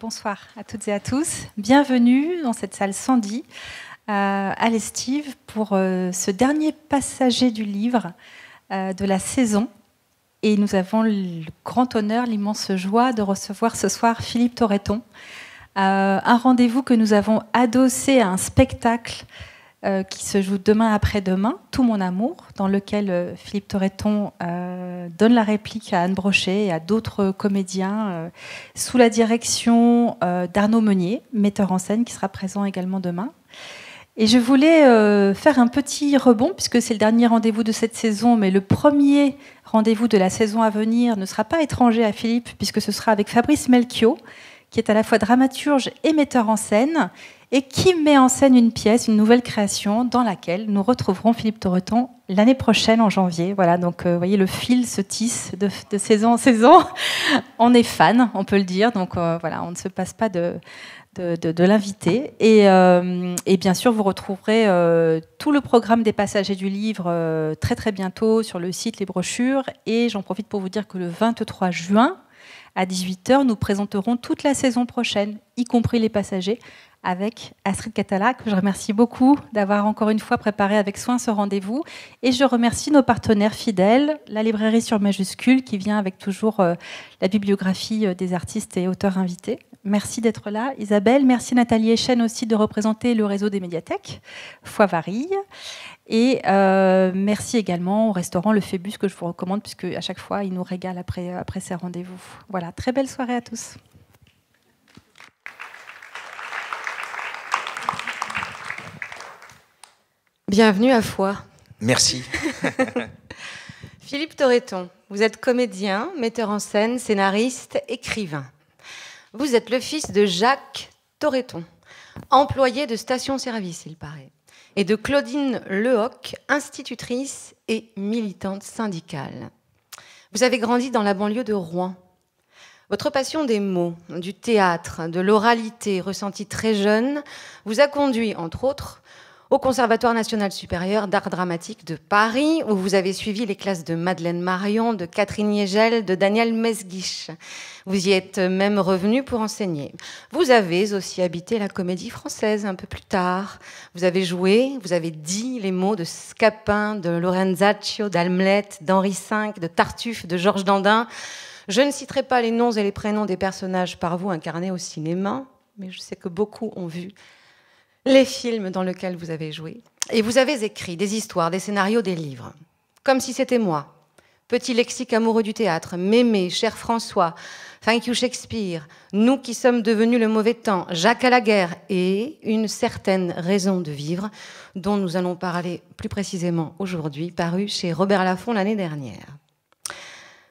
Bonsoir à toutes et à tous. Bienvenue dans cette salle Sandy euh, à l'Estive pour euh, ce dernier passager du livre euh, de la saison. Et nous avons le grand honneur, l'immense joie de recevoir ce soir Philippe Torreton. un rendez-vous que nous avons adossé à un spectacle euh, qui se joue demain après-demain, Tout mon amour, dans lequel euh, Philippe Torreton euh, donne la réplique à Anne Brochet et à d'autres comédiens, sous la direction d'Arnaud Meunier, metteur en scène, qui sera présent également demain. Et je voulais faire un petit rebond, puisque c'est le dernier rendez-vous de cette saison, mais le premier rendez-vous de la saison à venir ne sera pas étranger à Philippe, puisque ce sera avec Fabrice Melchior, qui est à la fois dramaturge et metteur en scène, et qui met en scène une pièce, une nouvelle création, dans laquelle nous retrouverons Philippe Toretton l'année prochaine, en janvier. Voilà, donc euh, vous voyez, le fil se tisse de, saison en saison. On est fan, on peut le dire, donc euh, voilà, on ne se passe pas de, de, l'invité. Euh, et, bien sûr, vous retrouverez tout le programme des passagers du livre très très bientôt sur le site, les brochures. Et j'en profite pour vous dire que le 23 juin, à 18h, nous présenterons toute la saison prochaine, y compris les passagers, avec Astrid Catala, que je remercie beaucoup d'avoir encore une fois préparé avec soin ce rendez-vous. Et je remercie nos partenaires fidèles, la librairie sur majuscule, qui vient avec toujours euh, la bibliographie euh, des artistes et auteurs invités. Merci d'être là, Isabelle. Merci Nathalie Echen aussi de représenter le réseau des médiathèques, Foivarille. Et euh, merci également au restaurant Le Phébus que je vous recommande puisque à chaque fois il nous régale après, euh, après ces rendez-vous. Voilà, très belle soirée à tous. Bienvenue à foi. Merci. Philippe Toreton, vous êtes comédien, metteur en scène, scénariste, écrivain. Vous êtes le fils de Jacques Toreton, employé de station-service, il paraît et de Claudine Lehoc, institutrice et militante syndicale. Vous avez grandi dans la banlieue de Rouen. Votre passion des mots, du théâtre, de l'oralité ressentie très jeune, vous a conduit, entre autres, au Conservatoire national supérieur d'art dramatique de Paris, où vous avez suivi les classes de Madeleine Marion, de Catherine Yegel, de Daniel Mesguich. Vous y êtes même revenu pour enseigner. Vous avez aussi habité la comédie française un peu plus tard. Vous avez joué, vous avez dit les mots de Scapin, de Lorenzaccio, d'Almelette d'Henri V, de Tartuffe, de Georges Dandin. Je ne citerai pas les noms et les prénoms des personnages par vous incarnés au cinéma, mais je sais que beaucoup ont vu les films dans lesquels vous avez joué. Et vous avez écrit des histoires, des scénarios, des livres. Comme si c'était moi. Petit lexique amoureux du théâtre, Mémé, cher François, Thank you Shakespeare, Nous qui sommes devenus le mauvais temps, Jacques à la guerre et Une certaine raison de vivre, dont nous allons parler plus précisément aujourd'hui, paru chez Robert Laffont l'année dernière.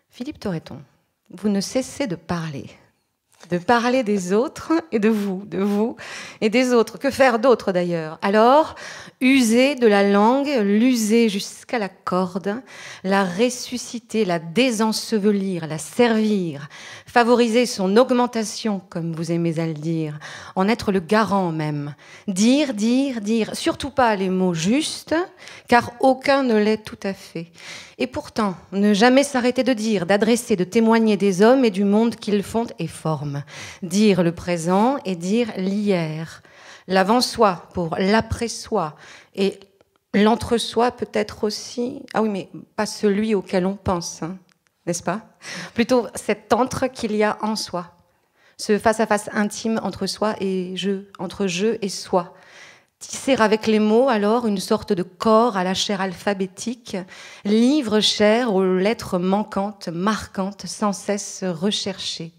Philippe Torreton, vous ne cessez de parler de parler des autres et de vous, de vous et des autres. Que faire d'autre d'ailleurs Alors, user de la langue, l'user jusqu'à la corde, la ressusciter, la désensevelir, la servir, favoriser son augmentation, comme vous aimez à le dire, en être le garant même. Dire, dire, dire, surtout pas les mots justes, car aucun ne l'est tout à fait. Et pourtant, ne jamais s'arrêter de dire, d'adresser, de témoigner des hommes et du monde qu'ils font et forment. Dire le présent et dire l'hier. L'avant-soi pour l'après-soi et l'entre-soi peut-être aussi. Ah oui, mais pas celui auquel on pense, hein, n'est-ce pas Plutôt cet entre qu'il y a en soi, ce face-à-face intime entre soi et je, entre je et soi. Tisser avec les mots alors une sorte de corps à la chair alphabétique, livre cher aux lettres manquantes, marquantes, sans cesse recherchées.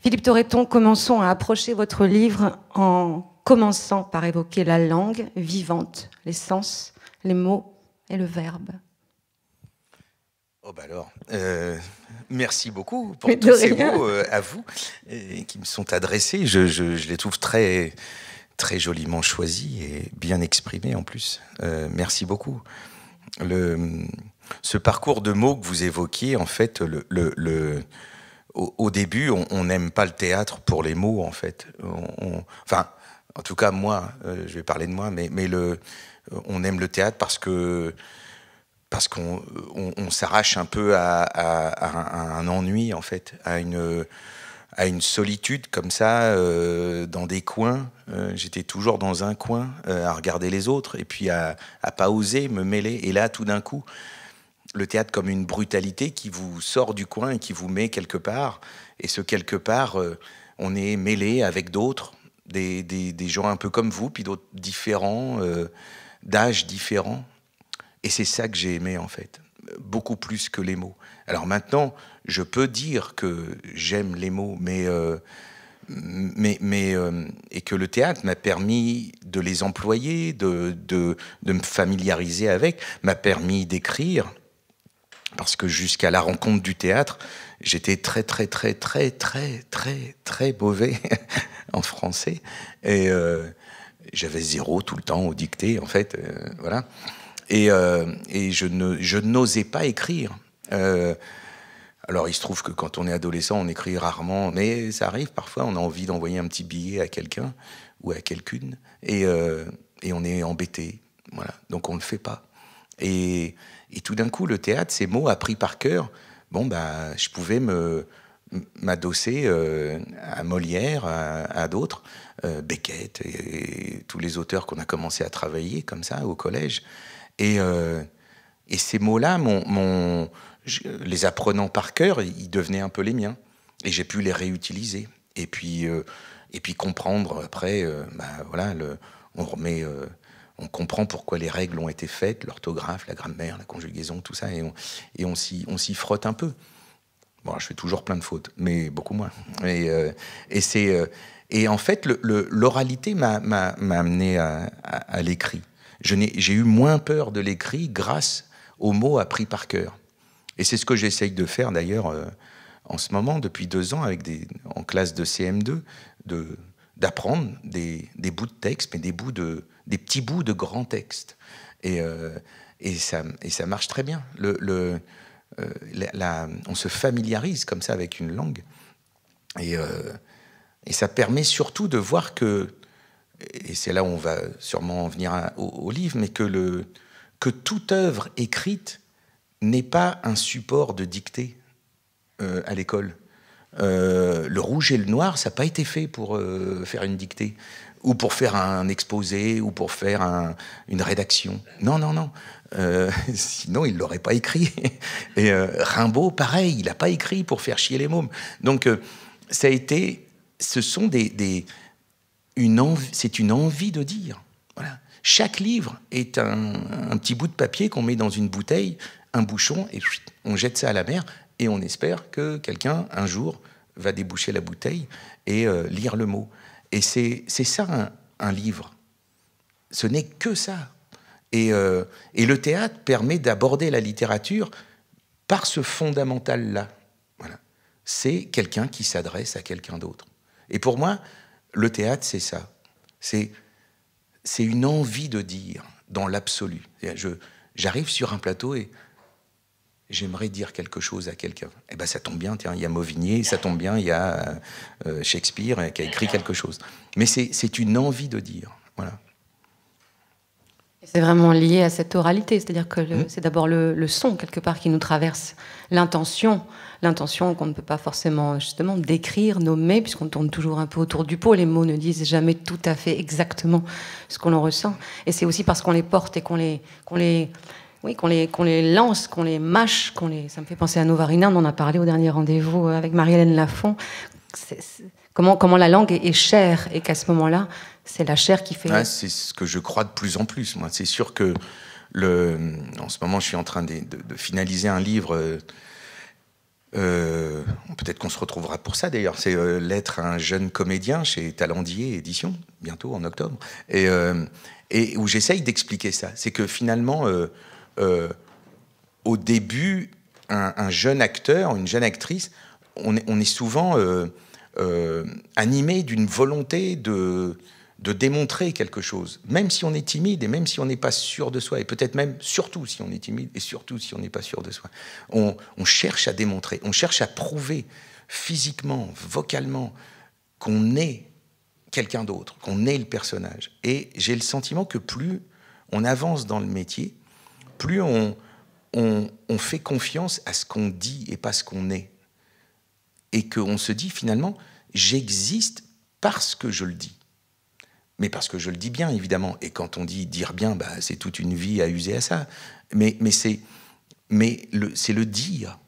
Philippe Toreton, commençons à approcher votre livre en commençant par évoquer la langue vivante, les sens, les mots et le verbe. Oh bah alors, euh, Merci beaucoup pour tous ces mots euh, à vous qui me sont adressés. Je, les trouve très, très joliment choisis et bien exprimés en plus. Euh, merci beaucoup. Le, ce parcours de mots que vous évoquiez, en fait, le, au, début, on n'aime pas le théâtre pour les mots, en fait. On, enfin, en tout cas, moi, euh, je vais parler de moi, mais, mais le, on aime le théâtre parce que parce qu'on euh, s'arrache un peu à, un, ennui en fait, à une solitude comme ça euh, dans des coins. Euh, j'étais toujours dans un coin à regarder les autres et puis à, à pas oser me mêler. Et là, tout d'un coup, le théâtre comme une brutalité qui vous sort du coin et qui vous met quelque part. Et ce quelque part, on est mêlé avec d'autres, des, des, gens un peu comme vous, puis d'autres différents, d'âges différents. Et c'est ça que j'ai aimé en fait, beaucoup plus que les mots. Alors maintenant, je peux dire que j'aime les mots, mais euh, mais, mais euh, et que le théâtre m'a permis de les employer, de, de, de me familiariser avec, m'a permis d'écrire, parce que jusqu'à la rencontre du théâtre, j'étais très très très très très très très mauvais en français et euh, j'avais zéro tout le temps au dicté en fait, voilà. Et, euh, et je, n'osais pas écrire. Euh, alors, il se trouve que quand on est adolescent, on écrit rarement, mais ça arrive parfois, on a envie d'envoyer un petit billet à quelqu'un ou à quelqu'une, et, euh, on est embêté. Voilà, donc on ne le fait pas. Et, tout d'un coup, le théâtre, ces mots appris par cœur, bon, bah, je pouvais me m'adosser à Molière, à, d'autres, Beckett et, tous les auteurs qu'on a commencé à travailler comme ça au collège. Euh, et, ces mots-là, mon, les apprenant par cœur, ils devenaient un peu les miens. Et j'ai pu les réutiliser. Et puis, euh, et puis comprendre après, euh, bah, voilà, le, on remet. on comprend pourquoi les règles ont été faites, l'orthographe, la grammaire, la conjugaison, tout ça, et on, on s'y frotte un peu. Bon, je fais toujours plein de fautes, mais beaucoup moins. Et, et c'est et en fait, l'oralité le, m'a amené à l'écrit j'ai eu moins peur de l'écrit grâce aux mots appris par cœur. Et c'est ce que j'essaye de faire d'ailleurs euh, en ce moment, depuis deux ans, avec des, en classe de CM2, d'apprendre des, des, bouts de texte, mais des, bouts de, des petits bouts de grands textes. Et, euh, et, ça, et ça marche très bien. Le, le, euh, la, on se familiarise comme ça avec une langue. Et, et ça permet surtout de voir que et c'est là où on va sûrement en venir au, livre, mais que, le, que toute œuvre écrite n'est pas un support de dictée euh, à l'école. Euh, le rouge et le noir, ça n'a pas été fait pour euh, faire une dictée, ou pour faire un exposé, ou pour faire une rédaction. Non, non, non. sinon, il ne l'aurait pas écrit. Et Rimbaud, pareil, il n'a pas écrit pour faire chier les mômes. Donc, ça a été. Ce sont des c'est une envie de dire. Voilà. Chaque livre est un, petit bout de papier qu'on met dans une bouteille, un bouchon, et on jette ça à la mer, et on espère que quelqu'un, un jour, va déboucher la bouteille et euh, lire le mot. Et c'est ça un, livre. Ce n'est que ça. Et, euh, et, le théâtre permet d'aborder la littérature par ce fondamental-là. Voilà. C'est quelqu'un qui s'adresse à quelqu'un d'autre. Et pour moi, le théâtre, c'est ça. C'est une envie de dire dans l'absolu. J'arrive sur un plateau et j'aimerais dire quelque chose à quelqu'un. Eh bien, ça tombe bien, tiens, il y a Mauvigné, ça tombe bien, il y a euh, Shakespeare euh, qui a écrit quelque chose. Mais c'est une envie de dire. Voilà. C'est vraiment lié à cette oralité, c'est-à-dire que mmh. c'est d'abord le, son quelque part qui nous traverse, l'intention, l'intention qu'on ne peut pas forcément justement décrire, nommer, puisqu'on tourne toujours un peu autour du pot. Les mots ne disent jamais tout à fait exactement ce qu'on en ressent, et c'est aussi parce qu'on les porte et qu'on les, qu'on les, oui, qu'on les, qu'on les lance, qu'on les mâche, qu'on les. Ça me fait penser à Novarina, on en a parlé au dernier rendez-vous euh, avec Marie-Hélène Lafont. Comment, comment la langue est chère et qu'à ce moment-là, c'est la chair qui fait. c'est ce que je crois de plus en plus. Moi, c'est sûr que le. En ce moment, je suis en train de, finaliser un livre. Euh, euh, peut-être qu'on se retrouvera pour ça d'ailleurs. C'est euh, l'être un jeune comédien chez Talendier Édition, bientôt en octobre, et, et où j'essaye d'expliquer ça. C'est que finalement, au début, un, jeune acteur, une jeune actrice, on on est souvent animé d'une volonté de de démontrer quelque chose, même si on est timide et même si on n'est pas sûr de soi, et peut-être même surtout si on est timide et surtout si on n'est pas sûr de soi. On, cherche à démontrer, on cherche à prouver physiquement, vocalement, qu'on est quelqu'un d'autre, qu'on est le personnage. Et j'ai le sentiment que plus on avance dans le métier, plus on, on, on fait confiance à ce qu'on dit et pas ce qu'on est. Et qu'on se dit finalement, j'existe parce que je le dis mais parce que je le dis bien, évidemment. Et quand on dit dire bien, bah, c'est toute une vie à user à ça. Mais, c'est le, dire.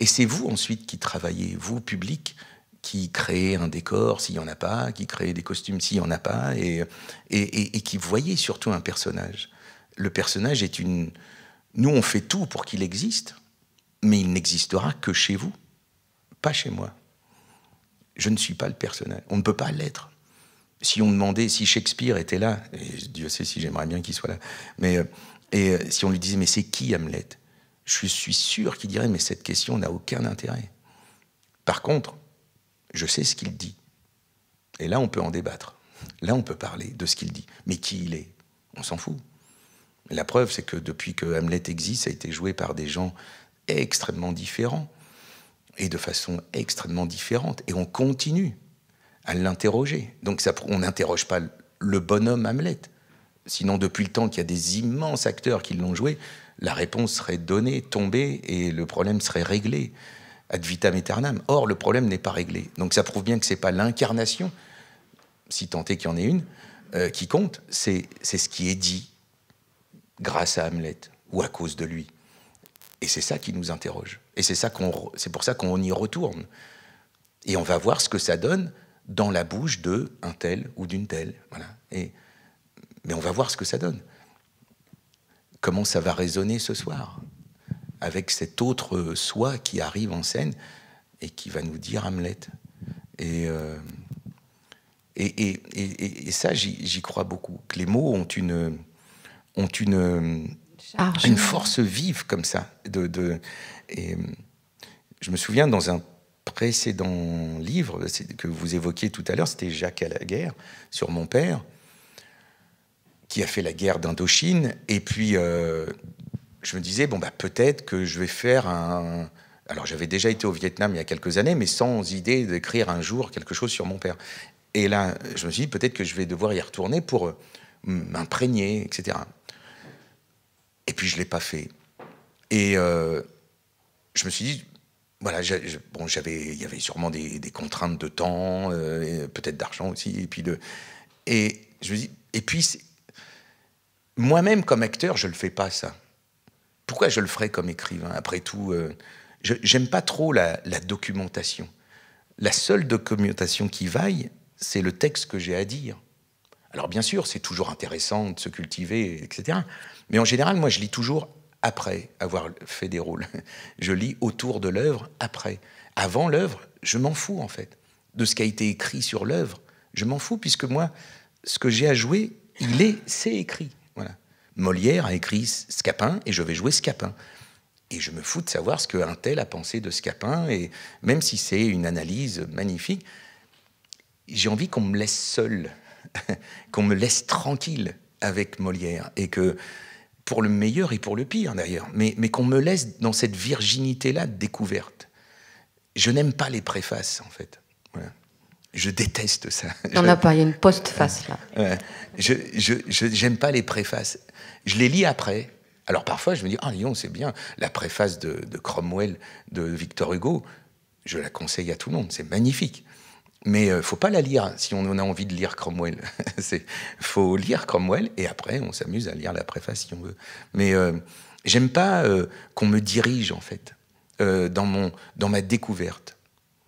Et c'est vous ensuite qui travaillez, vous, public, qui créez un décor s'il n'y en a pas, qui créez des costumes s'il n'y en a pas, et, et, qui voyez surtout un personnage. Le personnage est une... Nous, on fait tout pour qu'il existe, mais il n'existera que chez vous, pas chez moi. Je ne suis pas le personnage. On ne peut pas l'être si on demandait, si Shakespeare était là, et Dieu sait si j'aimerais bien qu'il soit là, mais euh, et euh, si on lui disait mais c'est qui Hamlet Je suis sûr qu'il dirait mais cette question n'a aucun intérêt. Par contre, je sais ce qu'il dit. Et là, on peut en débattre. Là, on peut parler de ce qu'il dit. Mais qui il est On s'en fout. La preuve, c'est que depuis que Hamlet existe, ça a été joué par des gens extrêmement différents et de façon extrêmement différente. Et on continue à l'interroger. Donc on n'interroge pas le bonhomme Hamlet. Sinon, depuis le temps qu'il y a des immenses acteurs qui l'ont joué, la réponse serait donnée, tombée, et le problème serait réglé ad vitam aeternam. Or, le problème n'est pas réglé. Donc ça prouve bien que ce n'est pas l'incarnation, si tant est qu'il y en ait une, euh, qui compte, c'est ce qui est dit grâce à Hamlet ou à cause de lui. Et c'est ça qui nous interroge. Et c'est pour ça qu'on y retourne. Et on va voir ce que ça donne dans la bouche de un tel ou d'une telle. Voilà. Et, mais on va voir ce que ça donne. Comment ça va résonner ce soir avec cet autre soi qui arrive en scène et qui va nous dire Hamlet. Et, euh, et, et, ça, j'y crois beaucoup. Que les mots ont une, ont une, une force vive comme ça. De, de, et je me souviens dans un précédent livre que vous évoquiez tout à l'heure, c'était Jacques à la guerre sur mon père, qui a fait la guerre d'Indochine. Et puis, euh, je me disais, bon, bah, peut-être que je vais faire un. Alors, j'avais déjà été au Vietnam il y a quelques années, mais sans idée d'écrire un jour quelque chose sur mon père. Et là, je me suis dit, peut-être que je vais devoir y retourner pour euh, m'imprégner, etc. Et puis, je ne l'ai pas fait. Et euh, je me suis dit, bon, j'avais, il y avait sûrement des, contraintes de temps, euh, peut-être d'argent aussi, et puis et je me dis, et puis moi-même comme acteur, je le fais pas ça. Pourquoi je le ferais comme écrivain Après tout, euh, j'aime pas trop la, la, documentation. La seule documentation qui vaille, c'est le texte que j'ai à dire. Alors bien sûr, c'est toujours intéressant de se cultiver, etc. Mais en général, moi, je lis toujours après avoir fait des rôles. Je lis autour de l'œuvre après. Avant l'œuvre, je m'en fous en fait. De ce qui a été écrit sur l'œuvre, je m'en fous puisque moi, ce que j'ai à jouer, il est, c'est écrit. Voilà. Molière a écrit Scapin et je vais jouer Scapin. Et je me fous de savoir ce qu'un tel a pensé de Scapin, et même si c'est une analyse magnifique, j'ai envie qu'on me laisse seul, qu'on me laisse tranquille avec Molière, et que pour le meilleur et pour le pire d'ailleurs, mais, qu'on me laisse dans cette virginité-là découverte. Je n'aime pas les préfaces, en fait. Je déteste ça. Il n'y en a pas, il y a une postface là. Je n'aime pas les préfaces. Je les lis après. Alors parfois, je me dis, ah Lyon, c'est bien. La préface de Cromwell de Victor Hugo, je la conseille à tout le monde, c'est magnifique. Mais ne euh, faut pas la lire si on a envie de lire Cromwell. Il faut lire Cromwell et après on s'amuse à lire la préface si on veut. Mais euh, j'aime pas euh, qu'on me dirige en fait dans mon dans ma découverte.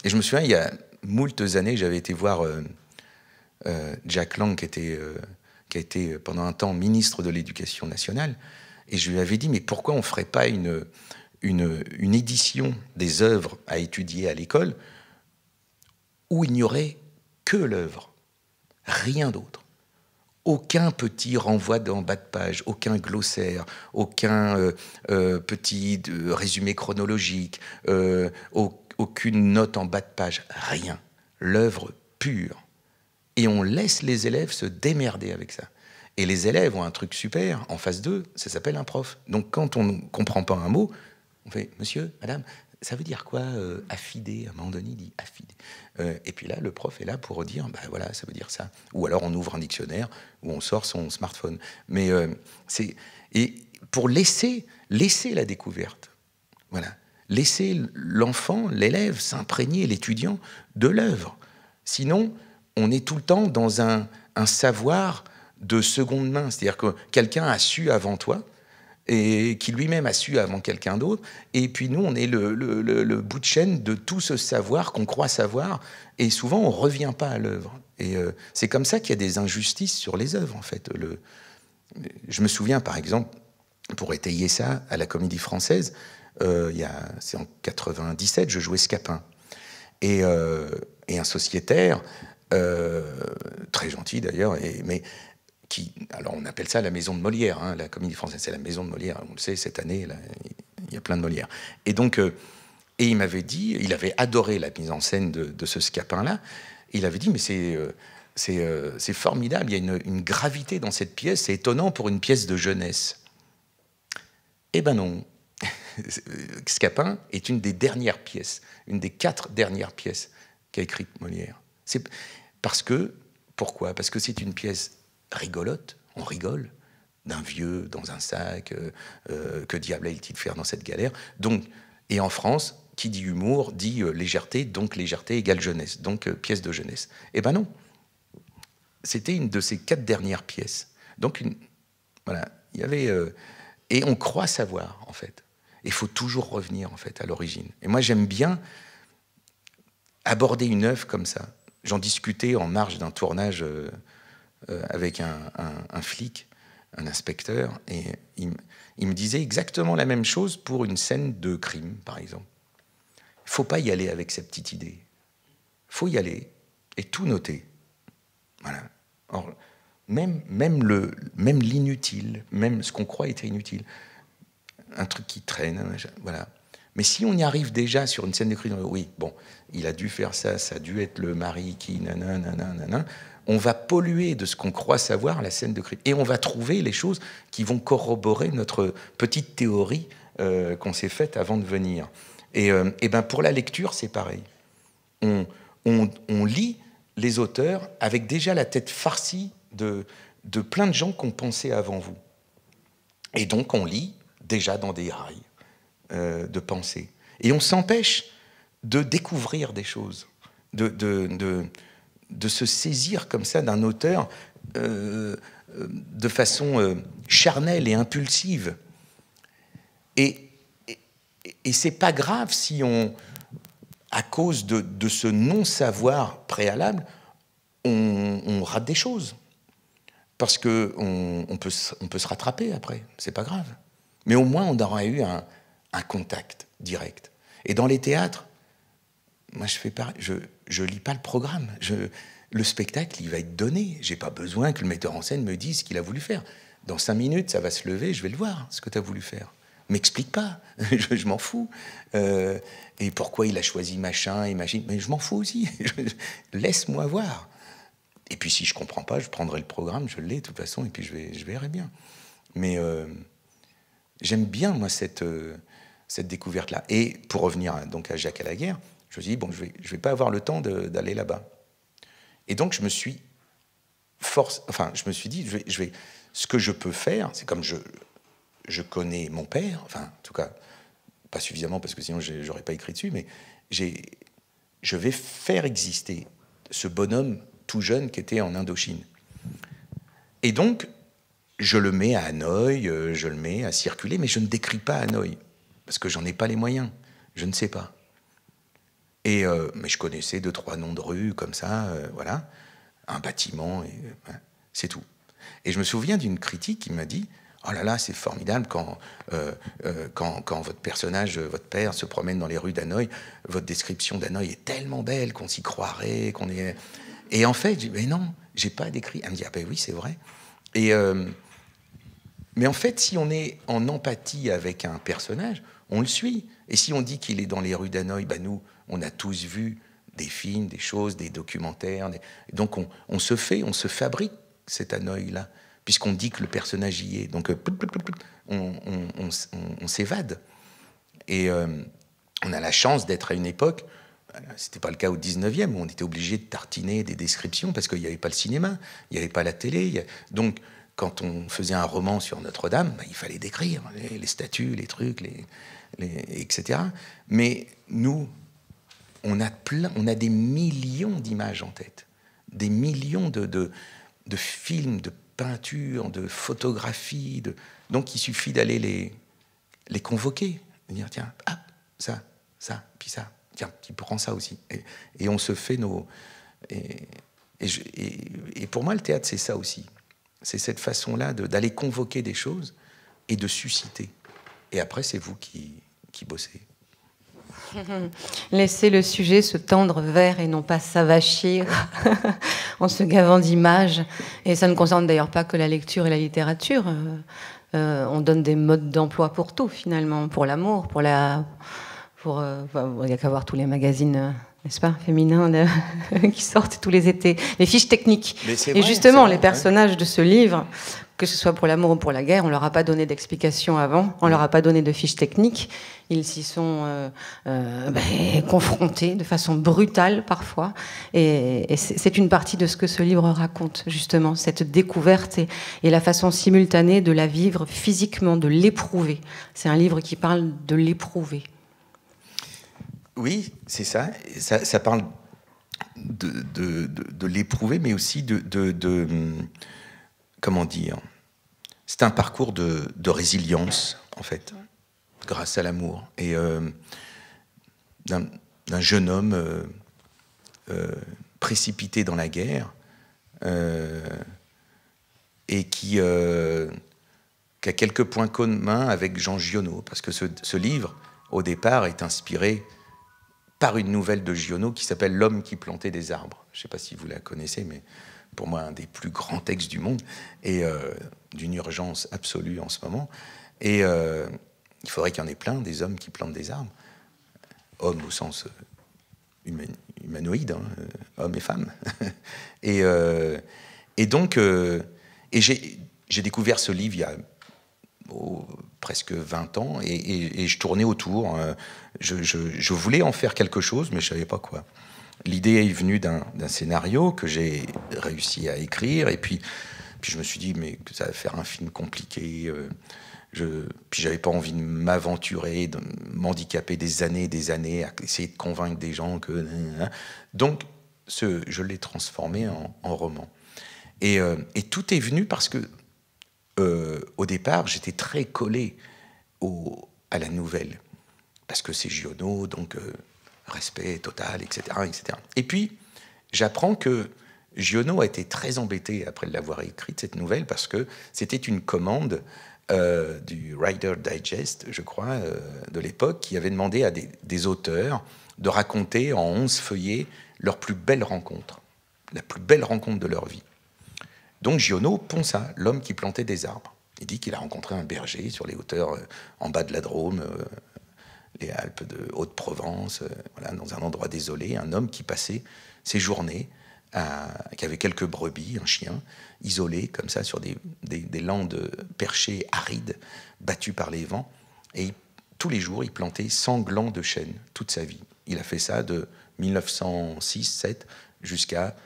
Et je me souviens il y a moultes années j'avais été voir Jack Lang qui était qui a été pendant un temps ministre de l'Éducation nationale et je lui avais dit mais pourquoi on ne ferait pas une une, une édition des œuvres à étudier à l'école où il n'y aurait que l'œuvre, rien d'autre. Aucun petit renvoi en bas de page, aucun glossaire, aucun euh, euh, petit euh, résumé chronologique, aucune note en bas de page, rien. L'œuvre pure. Et on laisse les élèves se démerder avec ça. Et les élèves ont un truc super en face d'eux, ça s'appelle un prof. Donc quand on ne comprend pas un mot, on fait Monsieur, Madame, ça veut dire quoi euh, affider À un moment donné, dit affide. Euh, et puis là, le prof est là pour dire, bah voilà, ça veut dire ça. Ou alors on ouvre un dictionnaire ou on sort son smartphone. Mais euh, c'est et pour laisser la découverte, voilà, laisser l'enfant, l'élève s'imprégner, l'étudiant de l'œuvre. Sinon, on est tout le temps dans un, un savoir de seconde main, c'est-à-dire que quelqu'un a su avant toi et qui lui-même a su avant quelqu'un d'autre. Et puis nous, on est le, bout de chaîne de tout ce savoir qu'on croit savoir, et souvent on ne revient pas à l'œuvre. Et euh, c'est comme ça qu'il y a des injustices sur les œuvres, en fait. je me souviens, par exemple, pour étayer ça, à la Comédie Française, euh, c'est en 97, je jouais Scapin. Et, euh, et un sociétaire, très gentil d'ailleurs, mais qui, alors on appelle ça la maison de Molière, hein. la comédie française, c'est la maison de Molière, on le sait, cette année, il y a plein de Molière. Et donc, euh, et il m'avait dit, il avait adoré la mise en scène de, ce scapin-là, il avait dit, mais c'est... Euh, euh, c'est formidable, il y a une, une gravité dans cette pièce, c'est étonnant pour une pièce de jeunesse. Eh ben non, Scapin est une des dernières pièces, une des quatre dernières pièces qu'a écrite Molière. C'est parce que, pourquoi Parce que c'est une pièce rigolote, on rigole, d'un vieux dans un sac, euh, euh, que diable t il faire dans cette galère Donc, et en France, qui dit humour dit euh, légèreté, donc légèreté égale jeunesse, donc pièce de jeunesse. Eh ben non, c'était une de ces quatre dernières pièces. Donc voilà, il y avait et on croit savoir en fait. Il faut toujours revenir en fait à l'origine. Et moi j'aime bien aborder une œuvre comme ça. J'en discutais en marge d'un tournage euh, avec un, flic, un inspecteur, et il, me disait exactement la même chose pour une scène de crime, par exemple. Il faut pas y aller avec cette petite idée. faut y aller et tout noter. Voilà. Or, même, même, le, même l'inutile, même ce qu'on croit était inutile, un truc qui traîne, voilà. Mais si on y arrive déjà sur une scène de crime, oui, bon, il a dû faire ça, ça a dû être le mari qui, On va polluer de ce qu'on croit savoir la scène de crime. Et on va trouver les choses qui vont corroborer notre petite théorie euh, qu'on s'est faite avant de venir. Et, euh, ben pour la lecture, c'est pareil. On, lit les auteurs avec déjà la tête farcie de, plein de gens qu'on pensait avant vous. Et donc on lit déjà dans des rails euh, de pensée. Et on s'empêche de découvrir des choses, de, de, de, de se saisir comme ça d'un auteur euh, de façon euh, charnelle et impulsive. Et, et, c'est pas grave si on, à cause de, de ce non-savoir préalable, on, rate des choses. Parce qu'on on peut, on peut se rattraper après, c'est pas grave. Mais au moins, on aura eu un, un contact direct. Et dans les théâtres, moi, je fais pas, je, lis pas le programme. Je, le spectacle, il va être donné. J'ai pas besoin que le metteur en scène me dise ce qu'il a voulu faire. Dans cinq minutes, ça va se lever, je vais le voir, ce que tu as voulu faire. M'explique pas, je, m'en fous. Euh, et pourquoi il a choisi machin, imagine, mais je m'en fous aussi. Laisse-moi voir. Et puis si je comprends pas, je prendrai le programme, je l'ai de toute façon, et puis je, vais, je verrai bien. Mais euh, j'aime bien moi cette, euh, cette découverte là. Et pour revenir donc à Jacques guerre. Je me suis dit, bon, je ne vais, je vais pas avoir le temps d'aller là-bas. Et donc, je me suis force, enfin, je me suis dit, je vais, ce que je peux faire, c'est comme je, je connais mon père, enfin, en tout cas, pas suffisamment parce que sinon j'aurais pas écrit dessus, mais je vais faire exister ce bonhomme tout jeune qui était en Indochine. Et donc, je le mets à Hanoï, euh, je le mets à circuler, mais je ne décris pas Hanoï parce que j'en ai pas les moyens, je ne sais pas. Euh, mais je connaissais deux, trois noms de rues comme ça, euh, voilà, un bâtiment, et, euh, c'est tout. Et je me souviens d'une critique qui m'a dit Oh là là, c'est formidable quand, quand, votre personnage, votre père, se promène dans les rues d'Hanoï, votre description d'Hanoï est tellement belle qu'on s'y croirait, qu'on est. Et en fait, je dis Mais non, j'ai pas décrit. Elle me dit Ah ben oui, c'est vrai. Et. mais en fait, si on est en empathie avec un personnage, on le suit. Et si on dit qu'il est dans les rues d'Hanoï, ben nous, on a tous vu des films, des choses, des documentaires. Donc on, se fait, on se fabrique cet Hanoï-là, puisqu'on dit que le personnage y est. Donc on, s'évade. Et euh, on a la chance d'être à une époque, euh, c'était pas le cas au 19e, où on était obligé de tartiner des descriptions parce qu'il n'y avait pas le cinéma, il n'y avait pas la télé. Donc quand on faisait un roman sur Notre-Dame, bah, il fallait décrire les, statues, les trucs, etc. Mais nous, on a on a des millions d'images en tête, des millions de, de, films, de peintures, de photographies. De... Donc il suffit d'aller les, les convoquer, de dire tiens, ah, ça, ça, puis ça, tiens, tu prends ça aussi. Et, on se fait nos. Et, pour moi, le théâtre, c'est ça aussi. C'est cette façon-là d'aller convoquer des choses et de susciter. Et après, c'est vous qui, qui bossez. Laisser le sujet se tendre vers et non pas s'avachir en se gavant d'images. Et ça ne concerne d'ailleurs pas que la lecture et la littérature. Euh, euh, on donne des modes d'emploi pour tout finalement, pour l'amour, pour la... Pour, euh, il n'y a qu'à voir tous les magazines, n'est-ce pas, féminins qui sortent tous les étés, les fiches techniques. et justement, les personnages de ce livre que ce soit pour l'amour ou pour la guerre, on leur a pas donné d'explications avant, on mm. leur a pas donné de fiches techniques. Ils s'y sont euh, euh, ben, confrontés de façon brutale parfois, et, c'est une partie de ce que ce livre raconte justement, cette découverte et, la façon simultanée de la vivre physiquement, de l'éprouver. C'est un livre qui parle de l'éprouver. Oui, c'est ça. ça. parle de, de l'éprouver, mais aussi de, de comment dire, c'est un parcours de, résilience, en fait, grâce à l'amour. Et euh, d'un jeune homme euh, euh, précipité dans la guerre et qui, a quelques points communs avec Jean Giono, parce que ce, ce livre, au départ, est inspiré par une nouvelle de Giono qui s'appelle L'homme qui plantait des arbres. Je ne sais pas si vous la connaissez, mais pour moi un des plus grands textes du monde et euh, d'une urgence absolue en ce moment. Et euh, il faudrait qu'il y en ait plein, des hommes qui plantent des arbres, hommes au sens euh, humanoïde, hein, hommes et femmes. et, et, donc, j'ai découvert ce livre il y a oh, presque 20 ans et, je tournais autour. Hein. Je, je voulais en faire quelque chose, mais je ne savais pas quoi. L'idée est venue d'un scénario que j'ai réussi à écrire, et puis, je me suis dit, mais ça va faire un film compliqué. Euh, je, puis j'avais pas envie de m'aventurer, de m'handicaper des années et des années à essayer de convaincre des gens que. Donc, je l'ai transformé en, roman. Euh, et, tout est venu parce que, euh, au départ, j'étais très collé à la nouvelle. Parce que c'est Giono, donc respect total, etc. etc. Et puis, j'apprends que Giono a été très embêté après l'avoir écrite, cette nouvelle, parce que c'était une commande euh, du Rider Digest, je crois, euh, de l'époque, qui avait demandé à des, auteurs de raconter en onze feuillets leur plus belle rencontre, la plus belle rencontre de leur vie. Donc Giono Ponsa, l'homme qui plantait des arbres. Il dit qu'il a rencontré un berger sur les hauteurs euh, en bas de la Drôme, les Alpes de Haute-Provence, euh, voilà, dans un endroit désolé, un homme qui passait ses journées qui avait quelques brebis, un chien, isolé comme ça sur des, landes perchées, arides, battues par les vents. Et tous les jours, il plantait 100 glands de chêne toute sa vie. Il a fait ça de 1906-7 jusqu'à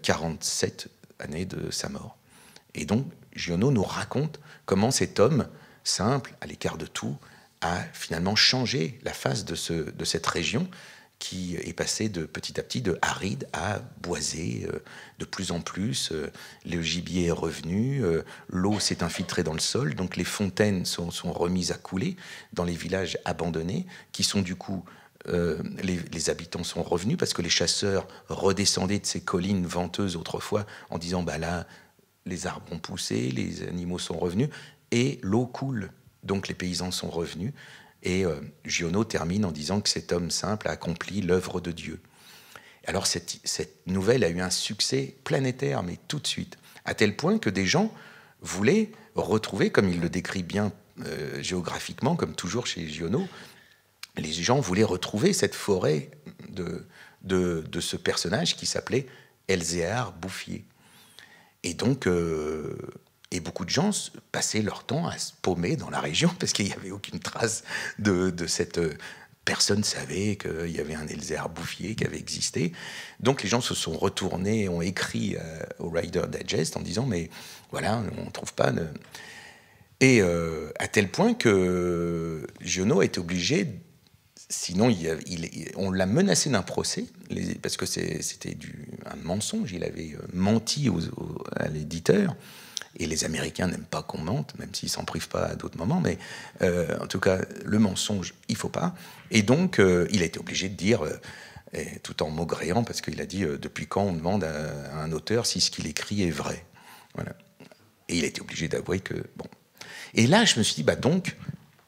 47 euh, années de sa mort. Et donc, Giono nous raconte comment cet homme, simple, à l'écart de tout, a finalement changé la face de, cette région qui est passée de petit à petit de aride à boisée euh, de plus en plus. Euh, le gibier est revenu, euh, l'eau s'est infiltrée dans le sol, donc les fontaines sont, remises à couler dans les villages abandonnés qui sont du coup les, habitants sont revenus parce que les chasseurs redescendaient de ces collines venteuses autrefois en disant bah là les arbres ont poussé, les animaux sont revenus et l'eau coule donc les paysans sont revenus. Et euh, Giono termine en disant que cet homme simple a accompli l'œuvre de Dieu. Alors cette, nouvelle a eu un succès planétaire, mais tout de suite, à tel point que des gens voulaient retrouver, comme il le décrit bien euh, géographiquement, comme toujours chez Giono, les gens voulaient retrouver cette forêt de, de, ce personnage qui s'appelait Elzéar Bouffier. Et donc, euh, et beaucoup de gens passaient leur temps à se paumer dans la région parce qu'il n'y avait aucune trace de, de cette... Euh, personne ne savait qu'il y avait un Elzer bouffier qui avait existé. Donc les gens se sont retournés, ont écrit euh, au Rider Digest en disant Mais voilà, on ne trouve pas. Et euh, à tel point que Giono a été obligé, sinon il, on l'a menacé d'un procès, parce que c'était un mensonge, il avait menti à l'éditeur et les Américains n'aiment pas qu'on mente, même s'ils s'en privent pas à d'autres moments, mais euh, en tout cas, le mensonge, il faut pas. Et donc, euh, il a été obligé de dire, euh, tout en maugréant, parce qu'il a dit Depuis quand on demande à, un auteur si ce qu'il écrit est vrai Voilà. Et il a été obligé d'avouer que. Bon. Et là, je me suis dit Bah donc,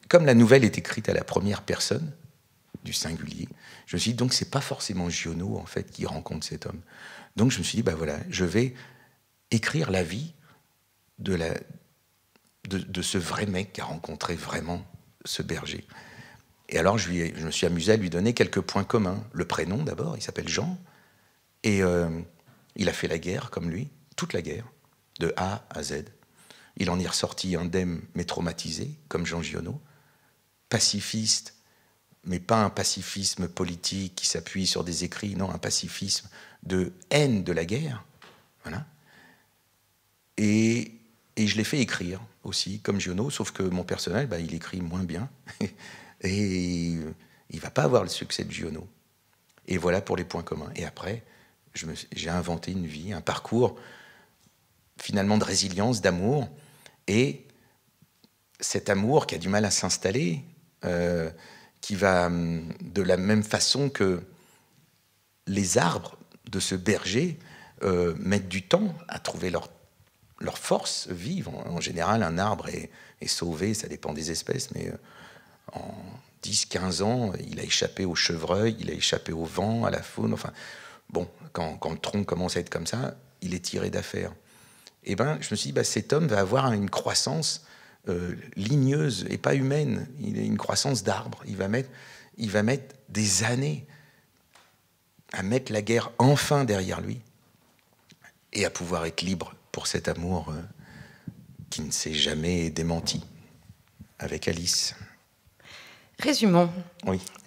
comme la nouvelle est écrite à la première personne, du singulier. Je me suis dit, donc c'est pas forcément Giono, en fait, qui rencontre cet homme. Donc je me suis dit, bah voilà, je vais écrire la vie de, la, de, ce vrai mec qui a rencontré vraiment ce berger. Et alors, je, me suis amusé à lui donner quelques points communs. Le prénom, d'abord, il s'appelle Jean. Et euh, il a fait la guerre, comme lui, toute la guerre, de A à Z. Il en est ressorti indemne, mais traumatisé, comme Jean Giono. Pacifiste, mais pas un pacifisme politique qui s'appuie sur des écrits, non, un pacifisme de haine de la guerre. Voilà. Et et je l'ai fait écrire aussi, comme Giono, sauf que mon personnel, bah, il écrit moins bien. et il va pas avoir le succès de Giono. Et voilà pour les points communs. Et après, j'ai inventé une vie, un parcours finalement de résilience, d'amour. Et cet amour qui a du mal à s'installer, euh, qui va hum, de la même façon que les arbres de ce berger euh, mettent du temps à trouver leur leur force vivent. En, général, un arbre est, sauvé, ça dépend des espèces, mais euh, en 10-15 ans, il a échappé au chevreuil, il a échappé au vent, à la faune. Enfin, bon, quand, le tronc commence à être comme ça, il est tiré d'affaire. Et eh ben, je me suis dit, bah, cet homme va avoir une croissance euh, ligneuse et pas humaine. Il a une croissance d'arbre. Il va mettre, il va mettre des années à mettre la guerre enfin derrière lui et à pouvoir être libre pour cet amour euh, qui ne s'est jamais démenti avec Alice. Résumons,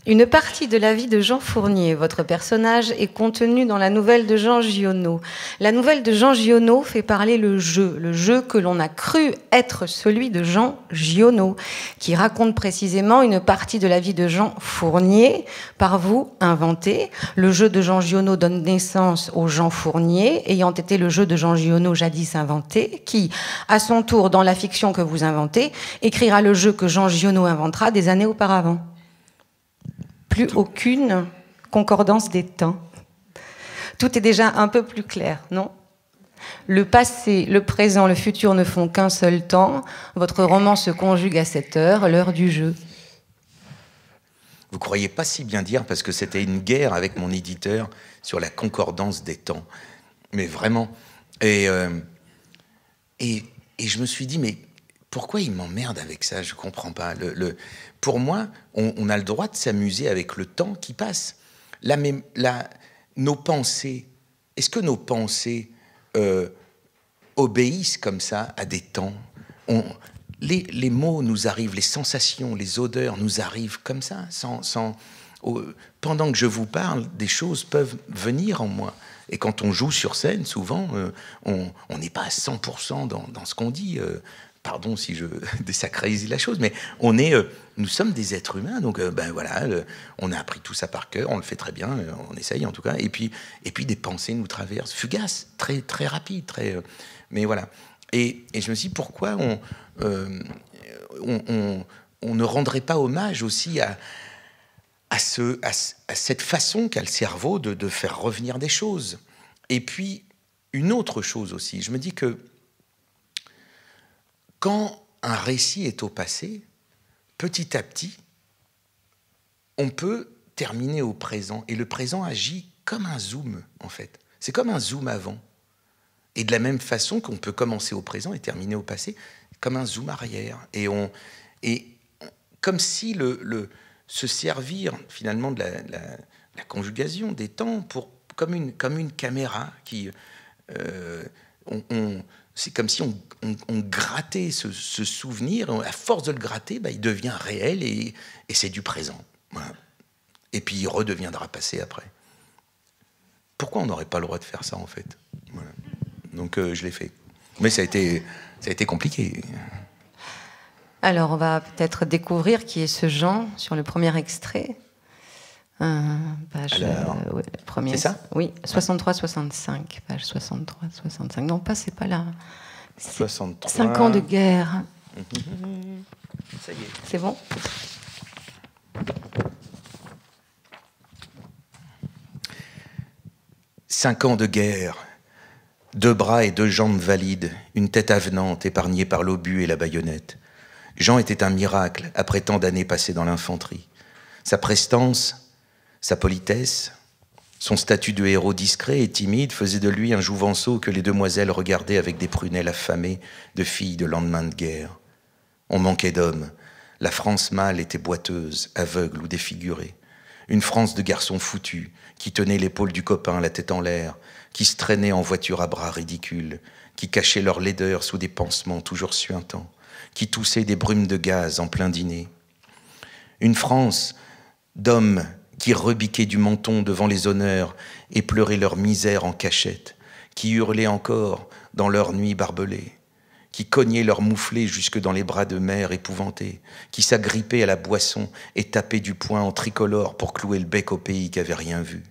une partie de la vie de Jean Fournier, votre personnage, est contenue dans la nouvelle de Jean Giono. La nouvelle de Jean Giono fait parler le jeu, le jeu que l'on a cru être celui de Jean Giono, qui raconte précisément une partie de la vie de Jean Fournier, par vous inventé Le jeu de Jean Giono donne naissance au Jean Fournier, ayant été le jeu de Jean Giono jadis inventé, qui, à son tour, dans la fiction que vous inventez, écrira le jeu que Jean Giono inventera des années auparavant plus aucune concordance des temps. Tout est déjà un peu plus clair, non le passé, le présent, le futur ne font qu'un seul temps. Votre roman se conjugue à cette heure, l'heure du jeu. Vous croyez pas si bien dire parce que c'était une guerre avec mon éditeur sur la concordance des temps. Mais vraiment. Et, euh, et, et, je me suis dit, mais pourquoi il m'emmerde avec ça Je comprends pas. le, pour moi, on, a le droit de s'amuser avec le temps qui passe. La, nos pensées, est-ce que nos pensées euh, obéissent comme ça à des temps on, les, mots nous arrivent, les sensations, les odeurs nous arrivent comme ça, sans, pendant que je vous parle, des choses peuvent venir en moi. Et quand on joue sur scène, souvent, euh, on n'est pas à 100% dans, ce qu'on dit. Euh, pardon si je désacralise la chose, mais on est, euh, nous sommes des êtres humains, donc euh, ben voilà, on a appris tout ça par cœur, on le fait très bien, euh, on essaye en tout cas, et puis, et puis des pensées nous traversent, fugaces, très, très rapides, très, mais voilà. Et, et, je me suis pourquoi on, on, ne rendrait pas hommage aussi à, à, ce, cette façon qu'a le cerveau de, faire revenir des choses. Et puis, une autre chose aussi, je me dis que quand un récit est au passé, petit à petit, on peut terminer au présent. Et le présent agit comme un zoom, en fait. C'est comme un zoom avant. Et de la même façon qu'on peut commencer au présent et terminer au passé, comme un zoom arrière. Et, on, et comme si le, se servir finalement de la, conjugation des temps pour, comme, une, comme une caméra qui... Euh, on c'est comme si on, grattait ce, souvenir, à force de le gratter, bah, il devient réel et, c'est du présent. Et puis il redeviendra passé après. Pourquoi on n'aurait pas le droit de faire ça en fait Donc euh, je l'ai fait. Mais ça a été, ça a été compliqué. Alors on va peut-être découvrir qui est ce Jean sur le premier extrait. Ah, page euh, C'est ça Oui, 63-65, page 63-65. Non, pas, c'est pas là. 63. ans de guerre. Mhm. C'est bon Cinq ans de guerre, deux bras et deux jambes valides, une tête avenante épargnée par l'obus et la baïonnette. Jean était un miracle après tant d'années passées dans l'infanterie. Sa prestance, sa politesse, son statut de héros discret et timide faisait de lui un jouvenceau que les demoiselles regardaient avec des prunelles affamées de filles de lendemain de guerre. On manquait d'hommes. La France mâle était boiteuse, aveugle ou défigurée. Une France de garçons foutus, qui tenaient l'épaule du copain la tête en l'air, qui se traînaient en voiture à bras ridicules, qui cachaient leur laideur sous des pansements toujours suintants, qui toussaient des brumes de gaz en plein dîner. Une France d'hommes qui rebiquaient du menton devant les honneurs et pleuraient leur misère en cachette, qui hurlaient encore dans leur nuit barbelée, qui cognaient leurs mouflets jusque dans les bras de mer épouvantés, qui s'agrippaient à la boisson et tapaient du poing en tricolore pour clouer le bec au pays qui avait rien vu.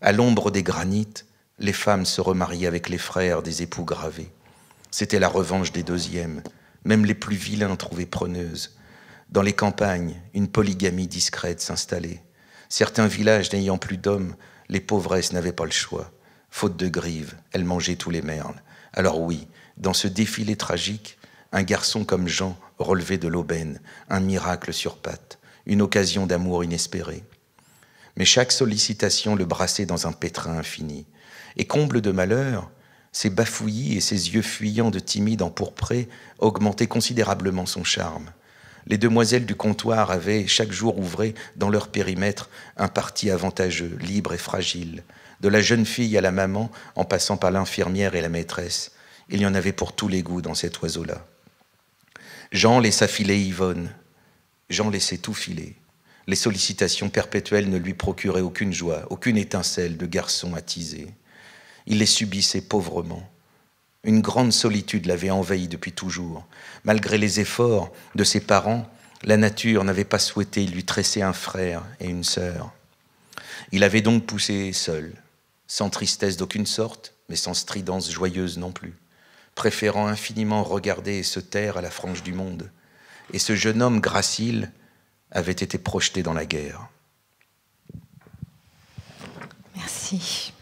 À l'ombre des granites, les femmes se remariaient avec les frères des époux gravés. C'était la revanche des deuxièmes, même les plus vilains trouvaient preneuses. Dans les campagnes, une polygamie discrète s'installait. Certains villages n'ayant plus d'hommes, les pauvresses n'avaient pas le choix. Faute de grive, elles mangeaient tous les merles. Alors oui, dans ce défilé tragique, un garçon comme Jean relevait de l'aubaine, un miracle sur pattes, une occasion d'amour inespérée. Mais chaque sollicitation le brassait dans un pétrin infini. Et comble de malheur, ses bafouillis et ses yeux fuyants de timide empourprés augmentaient considérablement son charme. Les demoiselles du comptoir avaient chaque jour ouvré dans leur périmètre un parti avantageux, libre et fragile, de la jeune fille à la maman en passant par l'infirmière et la maîtresse. Il y en avait pour tous les goûts dans cet oiseau-là. Jean laissa filer Yvonne. Jean laissait tout filer. Les sollicitations perpétuelles ne lui procuraient aucune joie, aucune étincelle de garçon attisé. Il les subissait pauvrement. Une grande solitude l'avait envahi depuis toujours. Malgré les efforts de ses parents, la nature n'avait pas souhaité lui tresser un frère et une sœur. Il avait donc poussé seul, sans tristesse d'aucune sorte, mais sans stridence joyeuse non plus, préférant infiniment regarder et se taire à la frange du monde. Et ce jeune homme gracile avait été projeté dans la guerre. Merci.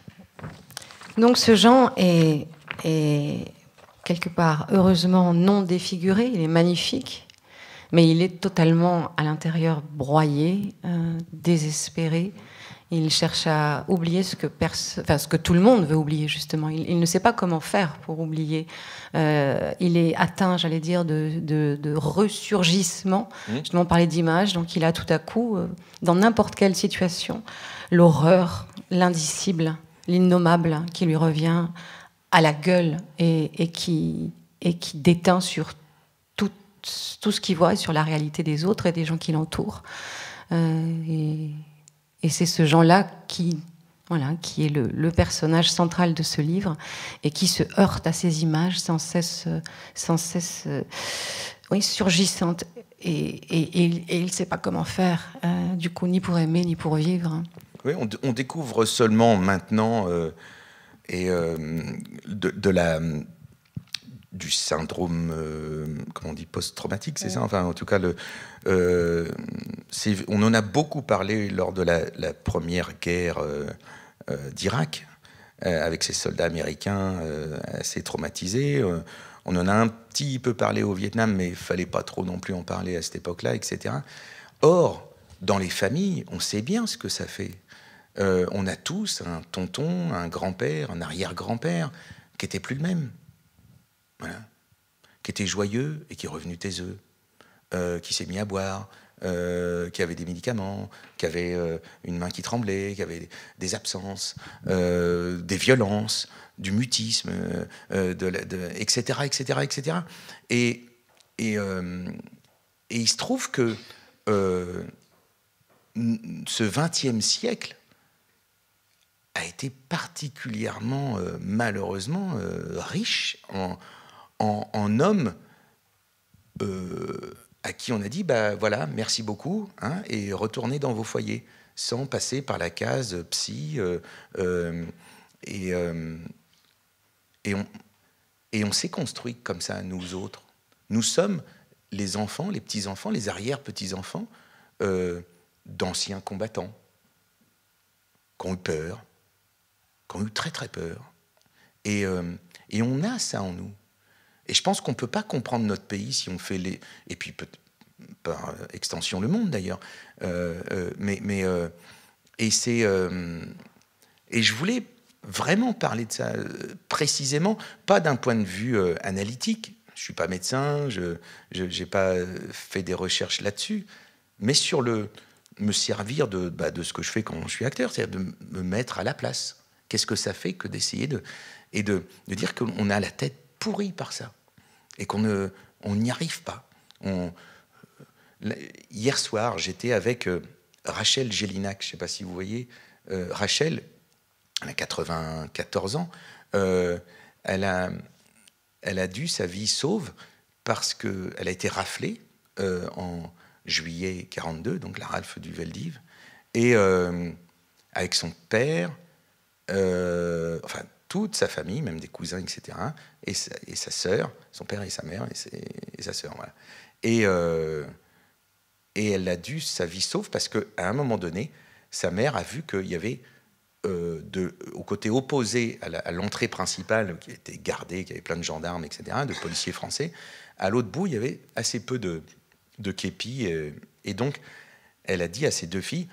Donc ce Jean est est quelque part, heureusement, non défiguré, il est magnifique, mais il est totalement à l'intérieur broyé, euh, désespéré. Il cherche à oublier ce que, tout le monde veut oublier, justement. Il, ne sait pas comment faire pour oublier. Euh, il est atteint, j'allais dire, de, ressurgissement. je mmh. Justement, on parlait d'image, donc il a tout à coup, euh, dans n'importe quelle situation, l'horreur, l'indicible, l'innommable qui lui revient à la gueule et, qui, et qui déteint sur tout, tout ce qu'il voit et sur la réalité des autres et des gens qui l'entourent. Euh, et, c'est ce genre-là qui, voilà, qui est le, personnage central de ce livre et qui se heurte à ces images sans cesse, sans cesse euh, oui, surgissantes. Et, il ne sait pas comment faire, euh, du coup, ni pour aimer, ni pour vivre. Oui, on, découvre seulement maintenant et euh, de, la du syndrome, euh, comment on dit, post-traumatique, c'est ça Enfin, en tout cas, le, euh, on en a beaucoup parlé lors de la, première guerre d'Irak, avec ces soldats américains assez traumatisés. on en a un petit peu parlé au Vietnam, mais il fallait pas trop non plus en parler à cette époque-là, etc. Or, dans les familles, on sait bien ce que ça fait. Euh, on a tous un tonton, un grand-père, un arrière-grand-père qui était plus le même. Qui était joyeux et qui est revenu taiseux. Euh, qui s'est mis à boire, euh, qui avait des médicaments, qui avait une main qui tremblait, qui avait des absences, des violences, du mutisme, etc., etc., etc. Et, et, il se trouve que ce XXe siècle a été particulièrement, euh, malheureusement, euh, riche en, en, hommes euh, à qui on a dit, bah voilà, merci beaucoup, hein, et retournez dans vos foyers, sans passer par la case psy. et, et on, et on s'est construit comme ça, nous autres. Nous sommes les enfants, les petits-enfants, les arrière-petits-enfants d'anciens combattants qui ont eu peur, qui ont eu très très peur. Et, euh, et on a ça en nous. Et je pense qu'on ne peut pas comprendre notre pays si on fait les... Et puis par extension le monde d'ailleurs. Euh, euh, mais mais et c'est... et je voulais vraiment parler de ça précisément, pas d'un point de vue analytique. Je ne suis pas médecin, je n'ai pas fait des recherches là-dessus, mais sur le me servir de, bah, de ce que je fais quand je suis acteur, c'est-à-dire de me mettre à la place Qu'est-ce que ça fait que d'essayer de. et de, de dire qu'on a la tête pourrie par ça et qu'on n'y on arrive pas. On... Euh, hier soir, j'étais avec euh, Rachel Gélinac, je ne sais pas si vous voyez. Euh, Rachel, elle a 94 ans, elle, a, elle a dû sa vie sauve parce que elle a été raflée en juillet 42, donc la Ralph du Veldiv, et avec son père, euh, enfin toute sa famille, même des cousins, etc., et sa, et sa sœur, son père et sa mère, et, sa sœur, voilà. Et, euh, et elle a dû sa vie sauve parce qu'à un moment donné, sa mère a vu qu'il y avait euh, de, au côté opposé à l'entrée principale, qui était gardée, qui avait plein de gendarmes, etc., de policiers français, à l'autre bout, il y avait assez peu de, de képis. Et, et donc, elle a dit à ses deux filles,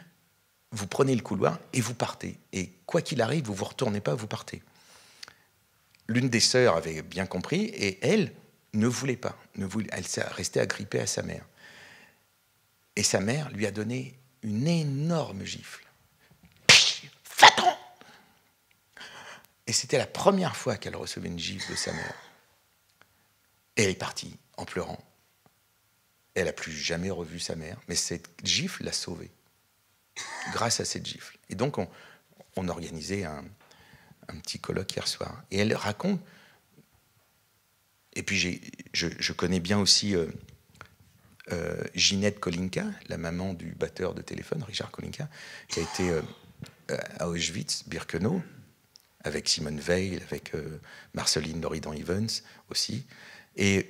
vous prenez le couloir et vous partez. Et quoi qu'il arrive, vous vous retournez pas, vous partez. L'une des sœurs avait bien compris et elle ne voulait pas. Ne voulait, elle restait agrippée à sa mère. Et sa mère lui a donné une énorme gifle. Pfff Et c'était la première fois qu'elle recevait une gifle de sa mère. Et elle est partie en pleurant. Elle n'a plus jamais revu sa mère, mais cette gifle l'a sauvée grâce à cette gifle. Et donc, on, on organisait un, un, petit colloque hier soir. Et elle raconte. Et puis je, connais bien aussi euh, euh, Ginette Kolinka, la maman du batteur de téléphone, Richard Kolinka, qui a été euh, à Auschwitz, Birkenau, avec Simone Veil, avec Marceline Loridan Evans aussi. Et,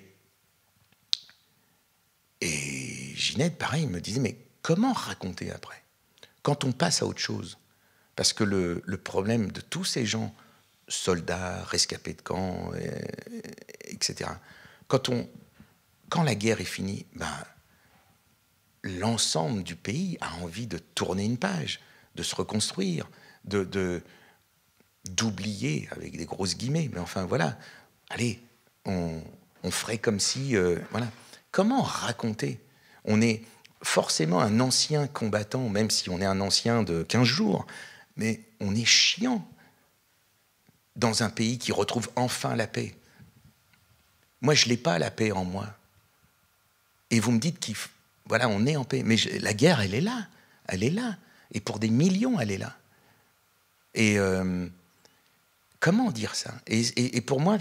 et Ginette, pareil, me disait Mais comment raconter après Quand on passe à autre chose parce que le, problème de tous ces gens, soldats, rescapés de camp, etc., quand, on, quand la guerre est finie, ben, l'ensemble du pays a envie de tourner une page, de se reconstruire, de d'oublier, avec des grosses guillemets, mais enfin voilà, allez, on, ferait comme si... Euh, voilà. Comment raconter On est forcément un ancien combattant, même si on est un ancien de 15 jours mais on est chiant dans un pays qui retrouve enfin la paix. Moi, je n'ai pas la paix en moi. Et vous me dites qu'on voilà, on est en paix. Mais la guerre, elle est là. Elle est là. Et pour des millions, elle est là. Et euh, comment dire ça et, pour moi,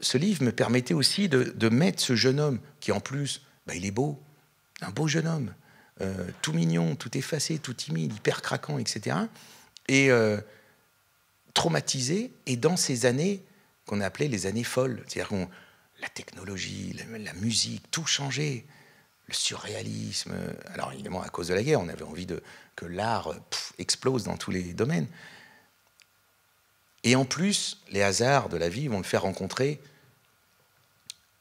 ce livre me permettait aussi de, mettre ce jeune homme, qui en plus, bah, il est beau, un beau jeune homme, euh, tout mignon, tout effacé, tout timide, hyper craquant, etc. Et euh, traumatisé, et dans ces années qu'on a appelées les années folles, c'est-à-dire qu'on la technologie, la, musique, tout changé, le surréalisme. Euh, alors évidemment, à cause de la guerre, on avait envie que l'art explose dans tous les domaines. Et en plus, les hasards de la vie vont le faire rencontrer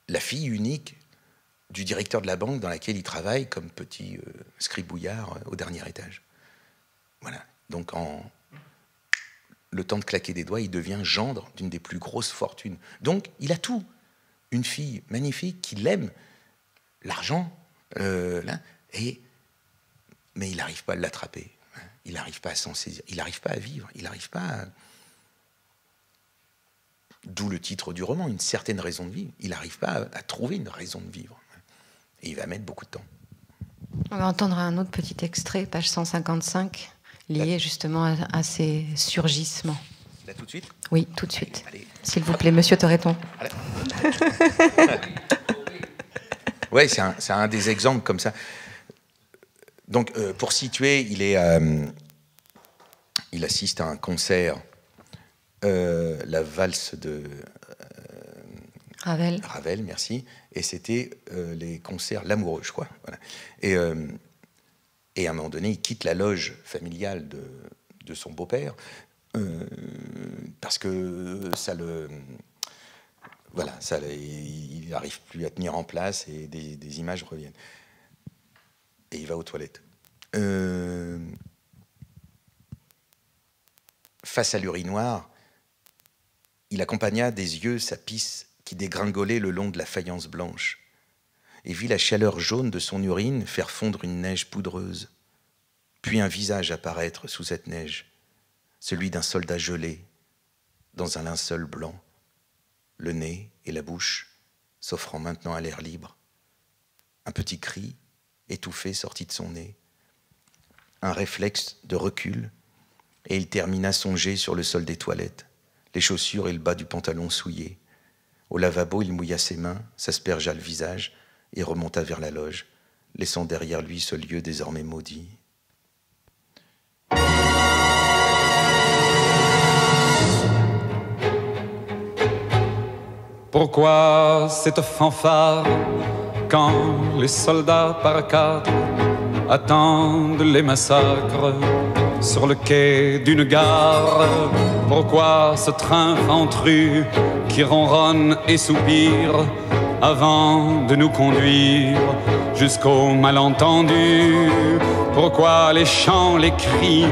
la fille unique du directeur de la banque dans laquelle il travaille comme petit euh, scribouillard euh, au dernier étage. Voilà. Donc en le temps de claquer des doigts, il devient gendre d'une des plus grosses fortunes. Donc il a tout. Une fille magnifique qui l'aime, l'argent, euh, et mais il n'arrive pas à l'attraper. Il n'arrive pas à s'en saisir. Il n'arrive pas à vivre. Il n'arrive pas D'où le titre du roman, une certaine raison de vivre. Il n'arrive pas à, trouver une raison de vivre il va mettre beaucoup de temps. On va entendre un autre petit extrait, page 155, lié justement à, ces surgissements. Là tout de suite Oui, tout de suite. S'il vous plaît, monsieur te réponds. oui, c'est un, des exemples comme ça. Donc, euh, pour situer, il, est, euh, il assiste à un concert, euh, la valse de Ravel. Ravel, merci. Et c'était euh, les concerts L'Amoureux, je crois. Et, euh, et à un moment donné, il quitte la loge familiale de, de son beau-père euh, parce que ça le. Voilà, ça, il n'arrive plus à tenir en place et des, des, images reviennent. Et il va aux toilettes. face à l'urinoir, il accompagna des yeux sa pisse qui dégringolait le long de la faïence blanche, et vit la chaleur jaune de son urine faire fondre une neige poudreuse, puis un visage apparaître sous cette neige, celui d'un soldat gelé, dans un linceul blanc, le nez et la bouche s'offrant maintenant à l'air libre. Un petit cri étouffé sortit de son nez, un réflexe de recul, et il termina son sur le sol des toilettes, les chaussures et le bas du pantalon souillés. Au lavabo, il mouilla ses mains, s'aspergea le visage et remonta vers la loge, laissant derrière lui ce lieu désormais maudit. Pourquoi cette fanfare quand les soldats par quatre attendent les massacres sur le quai d'une gare. Pourquoi ce train ventru qui ronronne et soupire avant de nous conduire jusqu'au malentendu Pourquoi les chants, les cris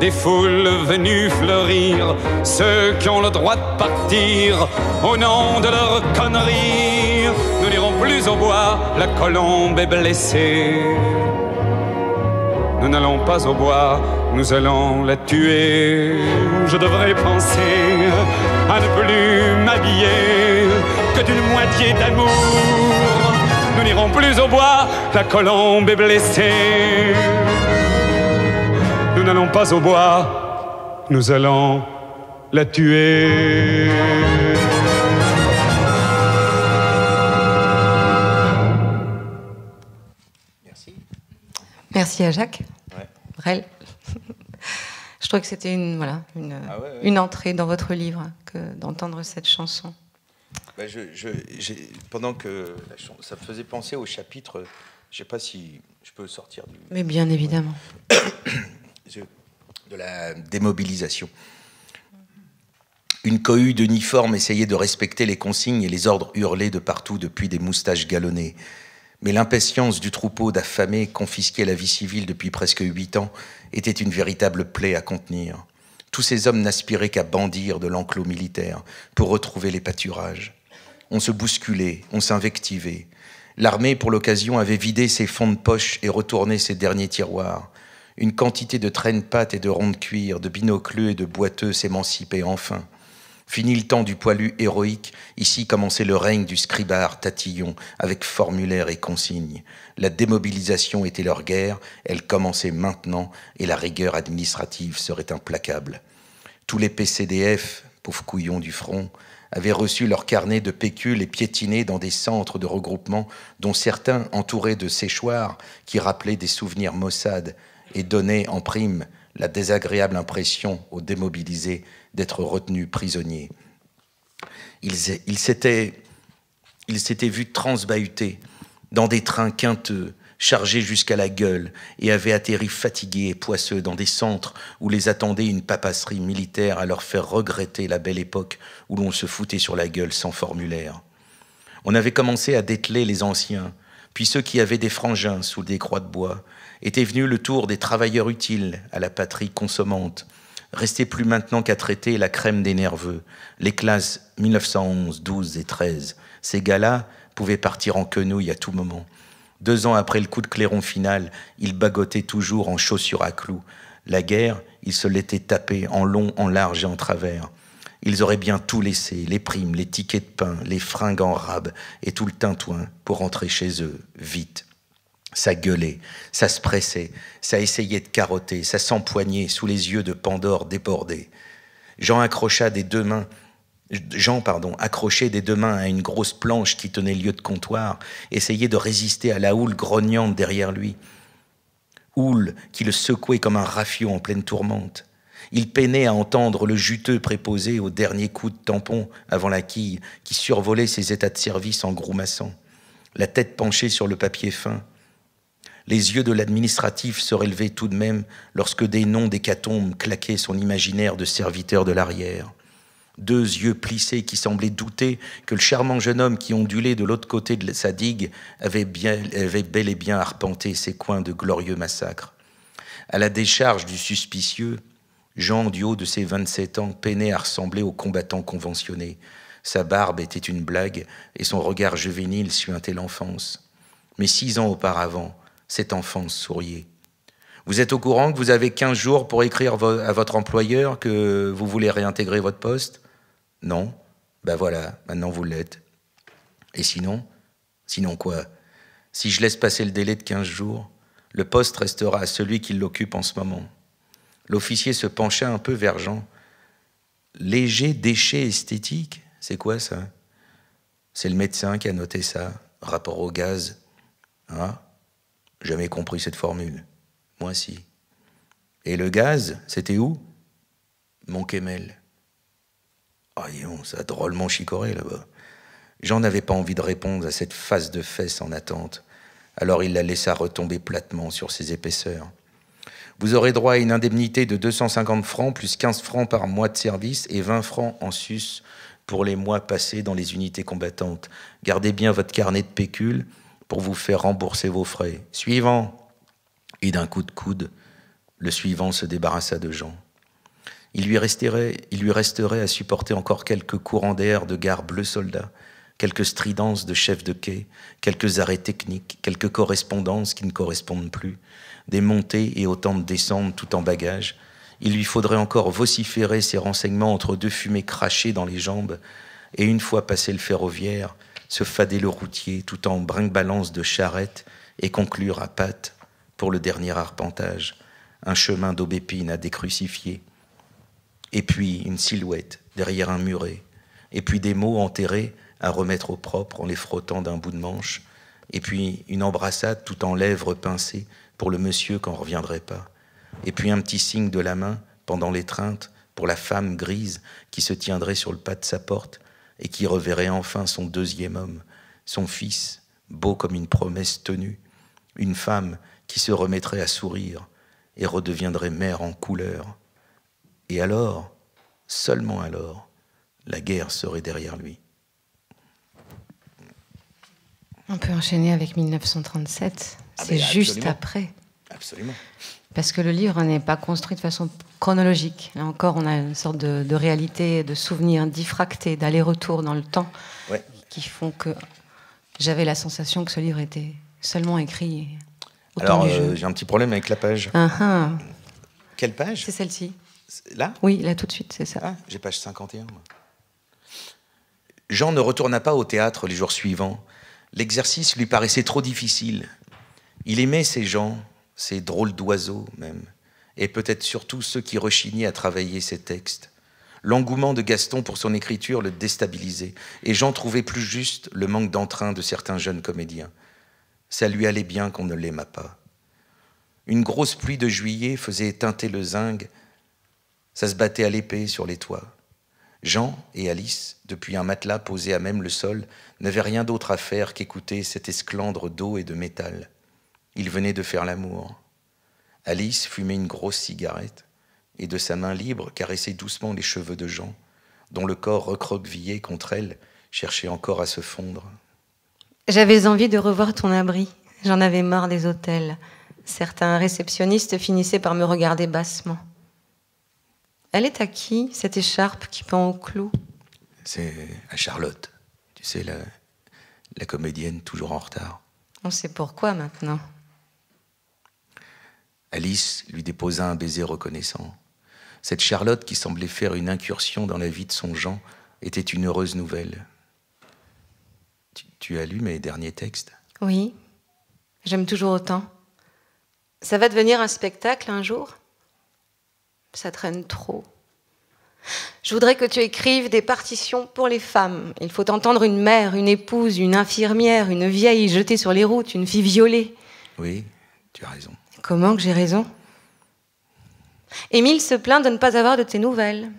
des foules venues fleurir ceux qui ont le droit de partir au nom de leur conneries? Nous n'irons plus au bois, la colombe est blessée nous n'allons pas au bois, nous allons la tuer. Je devrais penser à ne plus m'habiller que d'une moitié d'amour. Nous n'irons plus au bois, la colombe est blessée. Nous n'allons pas au bois, nous allons la tuer. Merci à Jacques. Brel. Je trouve que c'était une, ah une, entrée dans votre livre hein, que d'entendre cette chanson. Bah, pendant que ça me faisait penser au chapitre, je ne sais pas si je peux sortir du. Mais bien évidemment. de la démobilisation. Une cohue d'uniformes essayait de respecter les consignes et les ordres hurlés de partout depuis des moustaches galonnées. Mais l'impatience du troupeau d'affamés confisqué la vie civile depuis presque huit ans était une véritable plaie à contenir. Tous ces hommes n'aspiraient qu'à bandir de l'enclos militaire pour retrouver les pâturages. On se bousculait, on s'invectivait. L'armée, pour l'occasion, avait vidé ses fonds de poche et retourné ses derniers tiroirs. Une quantité de traîne-pattes et de ronds de cuir, de binocleux et de boiteux s'émancipait enfin. Fini le temps du poilu héroïque, ici commençait le règne du scribard tatillon, avec formulaires et consignes. La démobilisation était leur guerre, elle commençait maintenant, et la rigueur administrative serait implacable. Tous les PCDF, pauvres couillons du front, avaient reçu leur carnet de pécule et piétinés dans des centres de regroupement, dont certains entourés de séchoirs qui rappelaient des souvenirs maussades et donnaient en prime la désagréable impression aux démobilisés d'être retenus prisonniers. Ils, ils s'étaient vus transbahutés dans des trains quinteux, chargés jusqu'à la gueule, et avaient atterri fatigués et poisseux dans des centres où les attendait une papasserie militaire à leur faire regretter la belle époque où l'on se foutait sur la gueule sans formulaire. On avait commencé à dételer les anciens, puis ceux qui avaient des frangins sous des croix de bois, était venu le tour des travailleurs utiles à la patrie consommante, restait plus maintenant qu'à traiter la crème des nerveux, les classes 1911, 12 et 13. Ces gars-là pouvaient partir en quenouille à tout moment. Deux ans après le coup de clairon final, ils bagotaient toujours en chaussures à clous. La guerre, ils se l'étaient tapé en long, en large et en travers. Ils auraient bien tout laissé, les primes, les tickets de pain, les fringues en rab et tout le tintouin pour rentrer chez eux, vite. Ça gueulait, ça se pressait, ça essayait de carotter, ça s'empoignait sous les yeux de Pandore débordé. Jean accrocha des deux mains Jean, pardon, accroché des deux mains à une grosse planche qui tenait lieu de comptoir, essayait de résister à la houle grognante derrière lui. Houle qui le secouait comme un rafiot en pleine tourmente. Il peinait à entendre le juteux préposé au dernier coup de tampon avant la quille qui survolait ses états de service en groumassant, la tête penchée sur le papier fin, les yeux de l'administratif se relevaient tout de même lorsque des noms d'hécatombes claquaient son imaginaire de serviteur de l'arrière. Deux yeux plissés qui semblaient douter que le charmant jeune homme qui ondulait de l'autre côté de sa digue avait, bel et bien arpenté ses coins de glorieux massacre. À la décharge du suspicieux, Jean, du haut de ses 27 ans, peinait à ressembler aux combattants conventionnés. Sa barbe était une blague et son regard juvénile suintait l'enfance. Mais six ans auparavant, cet enfant souriait. Vous êtes au courant que vous avez 15 jours pour écrire à votre employeur que vous voulez réintégrer votre poste Non Ben voilà, maintenant vous l'êtes. Et sinon Sinon quoi Si je laisse passer le délai de 15 jours, le poste restera à celui qui l'occupe en ce moment. L'officier se pencha un peu vers Jean. Léger déchet esthétique C'est quoi ça C'est le médecin qui a noté ça, rapport au gaz. Hein Jamais compris cette formule. Moi si. Et le gaz, c'était où Mon Kemel. Ah, on ça a drôlement chicoré là-bas. Jean n'avait pas envie de répondre à cette face de fesse en attente. Alors il la laissa retomber platement sur ses épaisseurs. Vous aurez droit à une indemnité de 250 francs plus 15 francs par mois de service et 20 francs en sus pour les mois passés dans les unités combattantes. Gardez bien votre carnet de pécule pour vous faire rembourser vos frais. Suivant. Et d'un coup de coude, le suivant se débarrassa de Jean. Il lui, resterait, il lui resterait à supporter encore quelques courants d'air de gare bleu soldat, quelques stridences de chefs de quai, quelques arrêts techniques, quelques correspondances qui ne correspondent plus, des montées et autant de descentes tout en bagages. Il lui faudrait encore vociférer ses renseignements entre deux fumées crachées dans les jambes, et une fois passé le ferroviaire, se fader le routier tout en brinque-balance de charrette et conclure à patte pour le dernier arpentage, un chemin d'aubépine à décrucifier. Et puis une silhouette derrière un muret, et puis des mots enterrés à remettre au propre en les frottant d'un bout de manche, et puis une embrassade tout en lèvres pincées pour le monsieur qu'en reviendrait pas, et puis un petit signe de la main pendant l'étreinte pour la femme grise qui se tiendrait sur le pas de sa porte et qui reverrait enfin son deuxième homme, son fils, beau comme une promesse tenue, une femme qui se remettrait à sourire et redeviendrait mère en couleur. Et alors, seulement alors, la guerre serait derrière lui. On peut enchaîner avec 1937, ah c'est ben, juste après. Absolument. Parce que le livre n'est pas construit de façon chronologique. Là encore, on a une sorte de, réalité, de souvenirs diffractés, d'aller-retour dans le temps, qui font que j'avais la sensation que ce livre était seulement écrit. Alors, euh, j'ai un petit problème avec la page. Ah, ah. Quelle page C'est celle-ci. Là Oui, là tout de suite, c'est ça. Ah, j'ai page 51. Jean ne retourna pas au théâtre les jours suivants. L'exercice lui paraissait trop difficile. Il aimait ces gens, ces drôles d'oiseaux même et peut-être surtout ceux qui rechignaient à travailler ces textes. L'engouement de Gaston pour son écriture le déstabilisait, et Jean trouvait plus juste le manque d'entrain de certains jeunes comédiens. Ça lui allait bien qu'on ne l'aimât pas. Une grosse pluie de juillet faisait teinter le zinc, ça se battait à l'épée sur les toits. Jean et Alice, depuis un matelas posé à même le sol, n'avaient rien d'autre à faire qu'écouter cet esclandre d'eau et de métal. Ils venaient de faire l'amour. Alice fumait une grosse cigarette et de sa main libre caressait doucement les cheveux de Jean, dont le corps recroquevillé contre elle cherchait encore à se fondre. J'avais envie de revoir ton abri. J'en avais marre des hôtels. Certains réceptionnistes finissaient par me regarder bassement. Elle est à qui, cette écharpe qui pend au clou C'est à Charlotte. Tu sais, la, la comédienne toujours en retard. On sait pourquoi maintenant. Alice lui déposa un baiser reconnaissant. Cette Charlotte qui semblait faire une incursion dans la vie de son Jean était une heureuse nouvelle. Tu, as lu mes derniers textes Oui, j'aime toujours autant. Ça va devenir un spectacle un jour Ça traîne trop. Je voudrais que tu écrives des partitions pour les femmes. Il faut entendre une mère, une épouse, une infirmière, une vieille jetée sur les routes, une fille violée. Oui, tu as raison. Comment que j'ai raison Émile se plaint de ne pas avoir de tes nouvelles.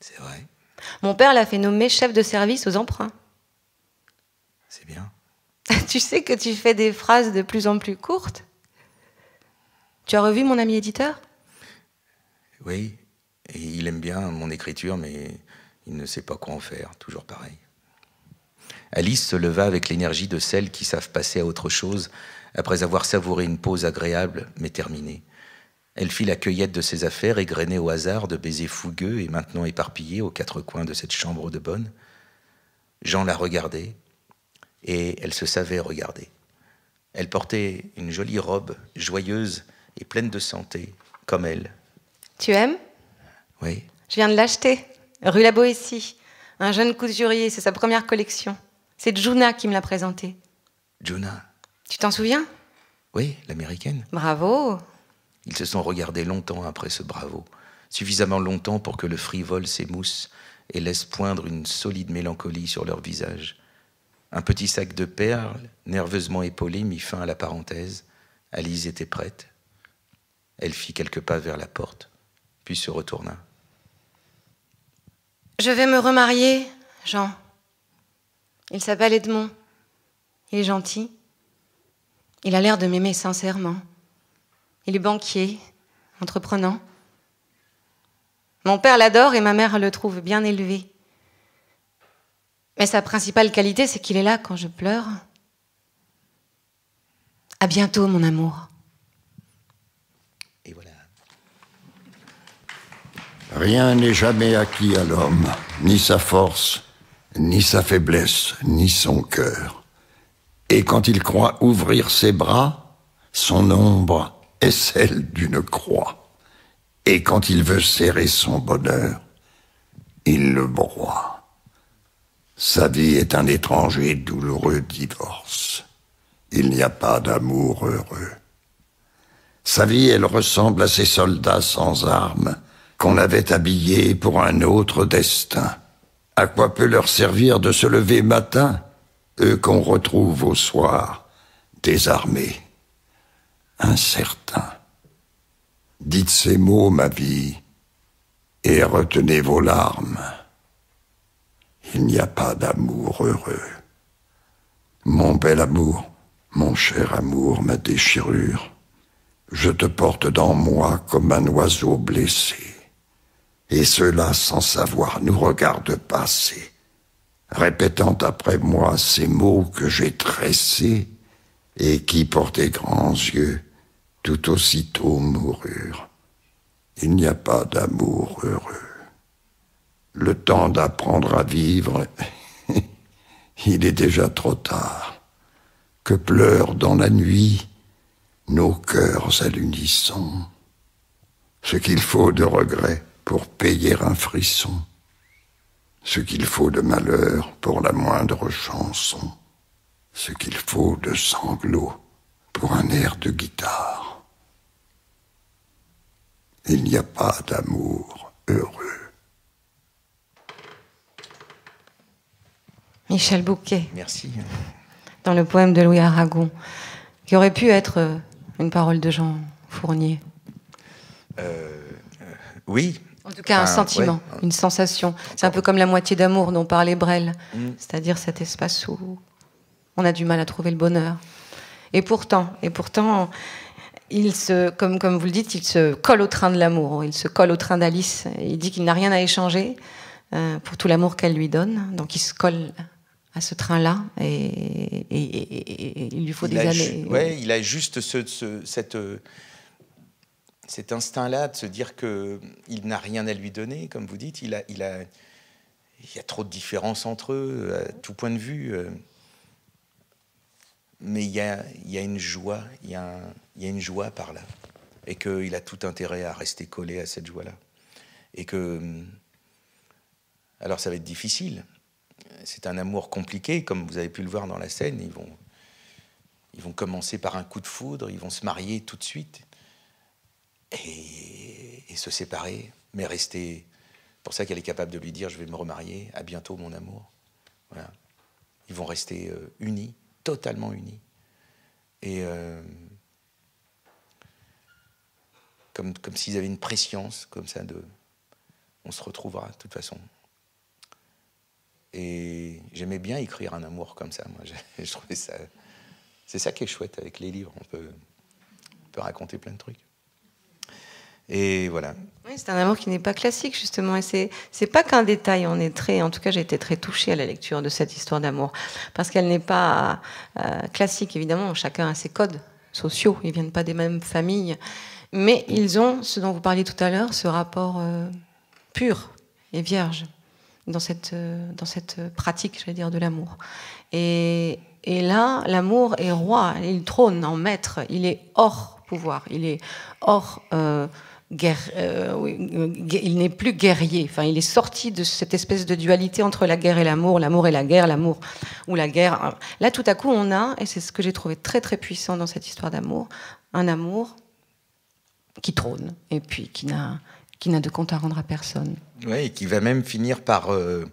C'est vrai. Mon père l'a fait nommer chef de service aux emprunts. C'est bien. tu sais que tu fais des phrases de plus en plus courtes Tu as revu mon ami éditeur Oui, et il aime bien mon écriture, mais il ne sait pas quoi en faire, toujours pareil. Alice se leva avec l'énergie de celles qui savent passer à autre chose après avoir savouré une pause agréable, mais terminée. Elle fit la cueillette de ses affaires, égrenées au hasard de baisers fougueux et maintenant éparpillés aux quatre coins de cette chambre de bonne. Jean la regardait, et elle se savait regarder. Elle portait une jolie robe, joyeuse et pleine de santé, comme elle. Tu aimes Oui. Je viens de l'acheter, rue La Boétie. Un jeune couturier, c'est sa première collection. C'est Juna qui me l'a présentée. Juna tu t'en souviens Oui, l'américaine. Bravo Ils se sont regardés longtemps après ce bravo, suffisamment longtemps pour que le frivole s'émousse et laisse poindre une solide mélancolie sur leur visage. Un petit sac de perles, nerveusement épaulé, mit fin à la parenthèse. Alice était prête. Elle fit quelques pas vers la porte, puis se retourna. Je vais me remarier, Jean. Il s'appelle Edmond. Il est gentil. Il a l'air de m'aimer sincèrement. Il est banquier, entreprenant. Mon père l'adore et ma mère le trouve bien élevé. Mais sa principale qualité, c'est qu'il est là quand je pleure. À bientôt, mon amour. Et voilà. Rien n'est jamais acquis à l'homme, ni sa force, ni sa faiblesse, ni son cœur et quand il croit ouvrir ses bras, son ombre est celle d'une croix, et quand il veut serrer son bonheur, il le broie. Sa vie est un étranger douloureux divorce. Il n'y a pas d'amour heureux. Sa vie, elle ressemble à ces soldats sans armes qu'on avait habillés pour un autre destin. À quoi peut leur servir de se lever matin eux qu'on retrouve au soir, désarmés, incertains. Dites ces mots, ma vie, et retenez vos larmes. Il n'y a pas d'amour heureux. Mon bel amour, mon cher amour, ma déchirure, je te porte dans moi comme un oiseau blessé, et cela sans savoir nous regarde passer répétant après moi ces mots que j'ai tressés et qui, pour grands yeux, tout aussitôt moururent. Il n'y a pas d'amour heureux. Le temps d'apprendre à vivre, il est déjà trop tard. Que pleurent dans la nuit nos cœurs à l'unisson, ce qu'il faut de regret pour payer un frisson ce qu'il faut de malheur pour la moindre chanson, ce qu'il faut de sanglots pour un air de guitare. Il n'y a pas d'amour heureux. Michel Bouquet. Merci. Dans le poème de Louis Aragon, qui aurait pu être euh, une parole de Jean Fournier. Euh, euh oui, en tout cas, un ah, sentiment, une sensation. C'est un peu comme la moitié d'amour dont parlait Brel, mm. c'est-à-dire cet espace où on a du mal à trouver le bonheur. Et pourtant, et pourtant, il se, comme, comme vous le dites, il se colle au train de l'amour, il se colle au train d'Alice. Il dit qu'il n'a rien à échanger euh, pour tout l'amour qu'elle lui donne, donc il se colle à ce train-là et, il lui faut des années. Oui, il a juste ce, cette euh, cet instinct-là de se dire qu'il mm, n'a rien à lui donner, comme vous dites, il, a, il, il y a trop de différences entre eux, euh, à tout point de vue. Euh. Mais il y a, une joie, il y a, il y une joie par là. Et qu'il a tout intérêt à rester collé à cette joie-là. Et que. Mm, alors ça va être difficile. C'est un amour compliqué, comme vous avez pu le voir dans la scène. Ils vont, ils vont commencer par un coup de foudre, ils vont se marier tout de suite et, se séparer, mais rester. Pour ça qu'elle est capable de lui dire je vais me remarier, à bientôt mon amour. Voilà. Ils vont rester euh, unis, totalement unis. Et euh, comme, comme s'ils avaient une préscience comme ça de on se retrouvera de toute façon. Et j'aimais bien écrire un amour comme ça. Moi, je, trouvais ça. C'est ça qui est chouette avec les livres. On peut, on peut raconter plein de trucs. Et voilà. Oui, c'est un amour qui n'est pas classique, justement. Et c'est, pas qu'un détail, en est très. En tout cas, j'ai été très touchée à la lecture de cette histoire d'amour. Parce qu'elle n'est pas euh, classique, évidemment. Chacun a ses codes sociaux. Ils viennent pas des mêmes familles. Mais ils ont, ce dont vous parliez tout à l'heure, ce rapport euh, pur et vierge dans cette, euh, dans cette pratique, dire, de l'amour. Et, et là, l'amour est roi, il trône en maître, il est hors pouvoir, il est hors. Guerre, euh, il n'est plus guerrier. Enfin, il est sorti de cette espèce de dualité entre la guerre et l'amour, l'amour et la guerre, l'amour ou la guerre. Là, tout à coup, on a, et c'est ce que j'ai trouvé très très puissant dans cette histoire d'amour, un amour qui trône et puis qui n'a qui n'a de compte à rendre à personne. Oui, et qui va même finir par euh,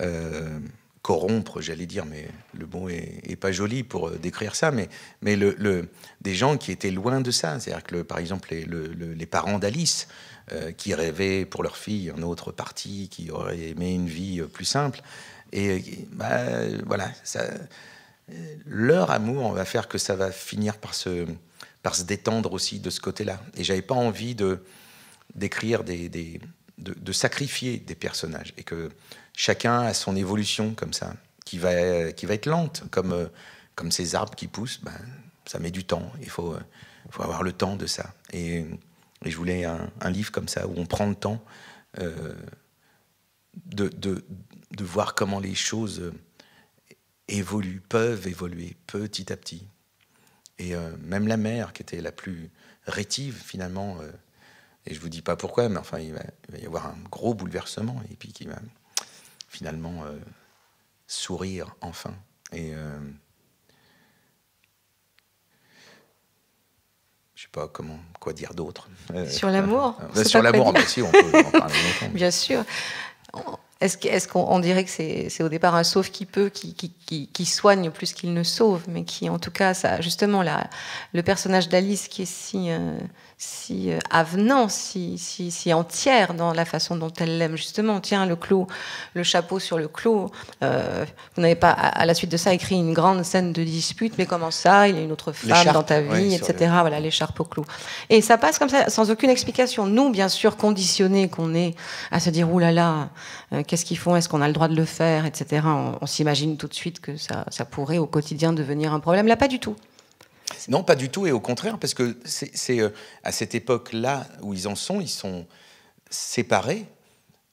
euh, corrompre, j'allais dire, mais le mot est, pas joli pour euh, décrire ça, mais, mais le, des gens qui étaient loin de ça. C'est-à-dire que, par exemple, les, les parents d'Alice, euh, qui rêvaient pour leur fille un autre parti, qui auraient aimé une vie euh, plus simple, et bah, voilà, ça, leur amour, on va faire que ça va finir par se, par se détendre aussi de ce côté-là. Et j'avais pas envie de d'écrire des, des de, de, sacrifier des personnages et que chacun a son évolution comme ça, qui va, qui va être lente, comme, euh, comme ces arbres qui poussent, ben, ça met du temps, il faut, euh, faut avoir le temps de ça. Et, et je voulais un, livre comme ça, où on prend le temps euh, de, de, de, voir comment les choses évoluent, peuvent évoluer petit à petit. Et même la mère, qui était la plus rétive finalement, et je vous dis pas pourquoi, mais enfin, il va, il va y avoir un gros bouleversement, et puis qui va, finalement euh, sourire enfin. Et euh, je sais pas comment, quoi dire d'autre. Euh, sur l'amour. sur l'amour, bien bah, sûr, on peut en parler Bien sûr. Est-ce qu'on dirait que c'est au départ un sauve qui peut, qui, soigne plus qu'il ne sauve, mais qui en tout cas, ça, justement, le personnage d'Alice qui est si, euh, si euh, avenant, si, si, entière dans la façon dont elle l'aime, justement, tiens, le clou, le chapeau sur le clou, euh, vous n'avez pas, à, la suite de ça, écrit une grande scène de dispute, mais comment ça, il y a une autre femme dans ta vie, etc. Voilà, l'écharpe au clou. Et ça passe comme ça, sans aucune explication. Nous, bien sûr, conditionnés qu'on est à se dire, oulala, là là, qu'est-ce qu'ils font, est-ce qu'on a le droit de le faire, etc. On, s'imagine tout de suite que ça, pourrait au quotidien devenir un problème. Là, pas du tout. Non, pas du tout, et au contraire, parce que c'est euh, à cette époque-là où ils en sont, ils sont séparés,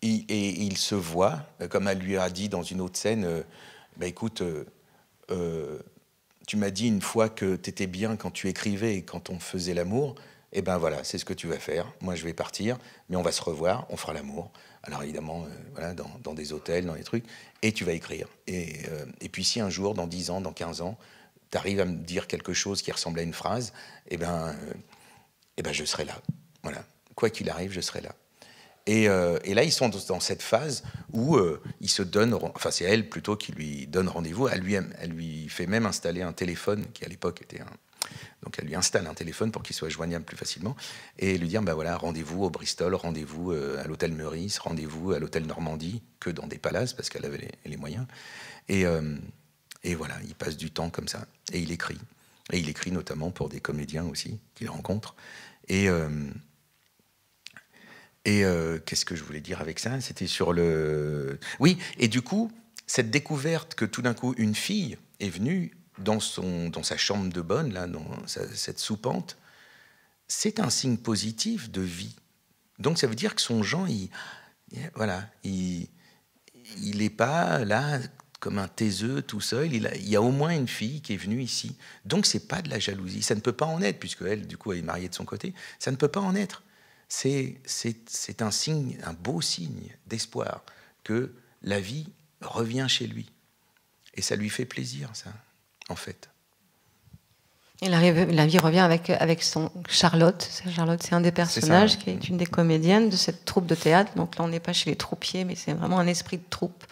et, ils se voient, euh, comme elle lui a dit dans une autre scène, euh, bah, écoute, tu m'as dit une fois que tu étais bien quand tu écrivais et quand on faisait l'amour, et eh ben voilà, c'est ce que tu vas faire, moi je vais partir, mais on va se revoir, on fera l'amour. Alors évidemment, euh, voilà, dans, des hôtels, dans des trucs, et tu vas écrire. Et, euh, puis si un jour, dans 10 ans, dans 15 ans, tu arrives à me dire quelque chose qui ressemble à une phrase, eh ben, euh, eh ben je serai là. Voilà. Quoi qu'il arrive, je serai là. Et, là, ils sont dans cette phase où ils se donnent, enfin c'est elle plutôt qui lui donne rendez-vous, lui, elle lui fait même installer un téléphone qui à l'époque était un, donc elle lui installe un téléphone pour qu'il soit joignable plus facilement et lui dire bah voilà rendez-vous au Bristol, rendez-vous euh, à l'hôtel Meurice, rendez-vous à l'hôtel Normandie, que dans des palaces parce qu'elle avait les, moyens. Et, euh, et voilà, il passe du temps comme ça et il écrit. Et il écrit notamment pour des comédiens aussi qu'il rencontre. Et, euh, et qu'est-ce que je voulais dire avec ça C'était sur le. Oui, et du coup, cette découverte que tout d'un coup une fille est venue dans, son, dans sa chambre de bonne, là, dans cette soupente, c'est un signe positif de vie. Donc ça veut dire que son Jean, il, voilà, il n'est pas là comme un taiseux tout seul. Il, y a au moins une fille qui est venue ici. Donc c'est pas de la jalousie. Ça ne peut pas en être, puisque elle, du coup, elle est mariée de son côté. Ça ne peut pas en être. C'est un signe, un beau signe d'espoir que la vie revient chez lui. Et ça lui fait plaisir, ça en fait. Et la, vie revient avec, avec son Charlotte. Charlotte, c'est un des personnages qui est une des comédiennes de cette troupe de théâtre. Donc là, on n'est pas chez les troupiers, mais c'est vraiment un esprit de troupe,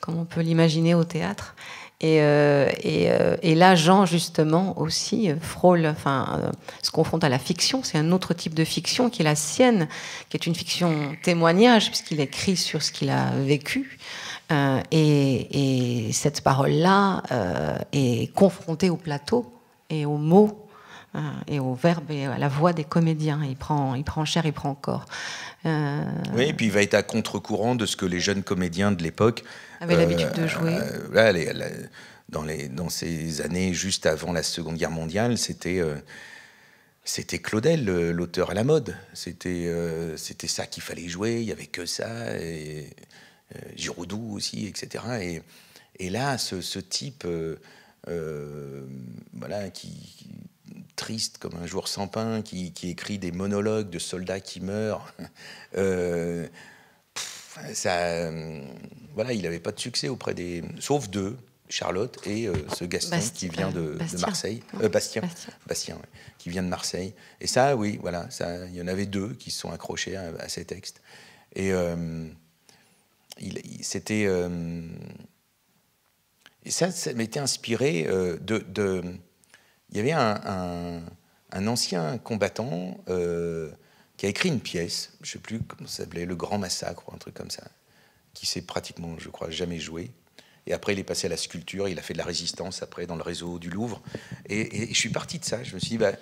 comme on peut l'imaginer au théâtre. Et, euh, euh, là, Jean, justement, aussi euh, frôle, enfin, se confronte à la fiction. C'est un autre type de fiction qui est la sienne, qui est une fiction témoignage, puisqu'il écrit sur ce qu'il a vécu. Euh, et, cette parole-là euh, est confrontée au plateau et aux mots euh, et aux verbes et à la voix des comédiens. Il prend, il prend chair, il prend corps. Oui, et puis il va être à contre-courant de ce que les jeunes comédiens de l'époque avaient l'habitude de jouer. dans, dans, ces années juste avant la Seconde Guerre mondiale, c'était c'était Claudel, l'auteur à la mode. C'était c'était ça qu'il fallait jouer, il n'y avait que ça. Et euh, Giroudoux aussi, etc. Et, là, ce, type, euh, euh, voilà, qui, triste comme un jour sans pain, qui, écrit des monologues de soldats qui meurent. ça, voilà, il n'avait pas de succès auprès des, sauf deux, Charlotte et ce Gaston qui vient de, Marseille, Bastien, Bastien, qui vient de Marseille. Et ça, oui, voilà, il y en avait deux qui se sont accrochés à, à ces textes. Et c'était. Euh, et ça, ça m'était inspiré euh, de, Il y avait un, ancien combattant euh, qui a écrit une pièce, je ne sais plus comment ça s'appelait, Le Grand Massacre ou un truc comme ça, qui s'est pratiquement, je crois, jamais joué. Et après, il est passé à la sculpture, il a fait de la résistance après dans le réseau du Louvre. Et, je suis parti de ça. Je me suis dit, bah,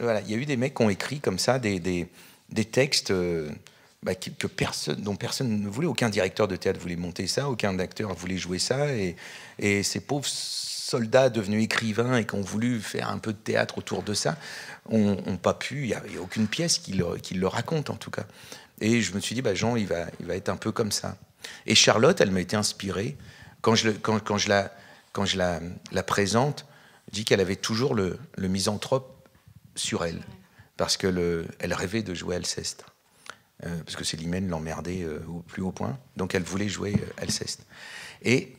voilà, il y a eu des mecs qui ont écrit comme ça des, des, textes. Bah, que, personne, dont personne ne voulait. Aucun directeur de théâtre voulait monter ça, aucun acteur voulait jouer ça. Et, ces pauvres soldats devenus écrivains et qui ont voulu faire un peu de théâtre autour de ça n'ont pas pu. Il n'y a, aucune pièce qui le, raconte, en tout cas. Et je me suis dit, bah, Jean, il va, être un peu comme ça. Et Charlotte, elle m'a été inspirée. Quand je, la, présente, je dis qu'elle avait toujours le misanthrope sur elle, parce qu'elle rêvait de jouer Alceste. Euh, parce que Célimène l'emmerdait euh, au plus haut point. Donc elle voulait jouer euh, Alceste. Et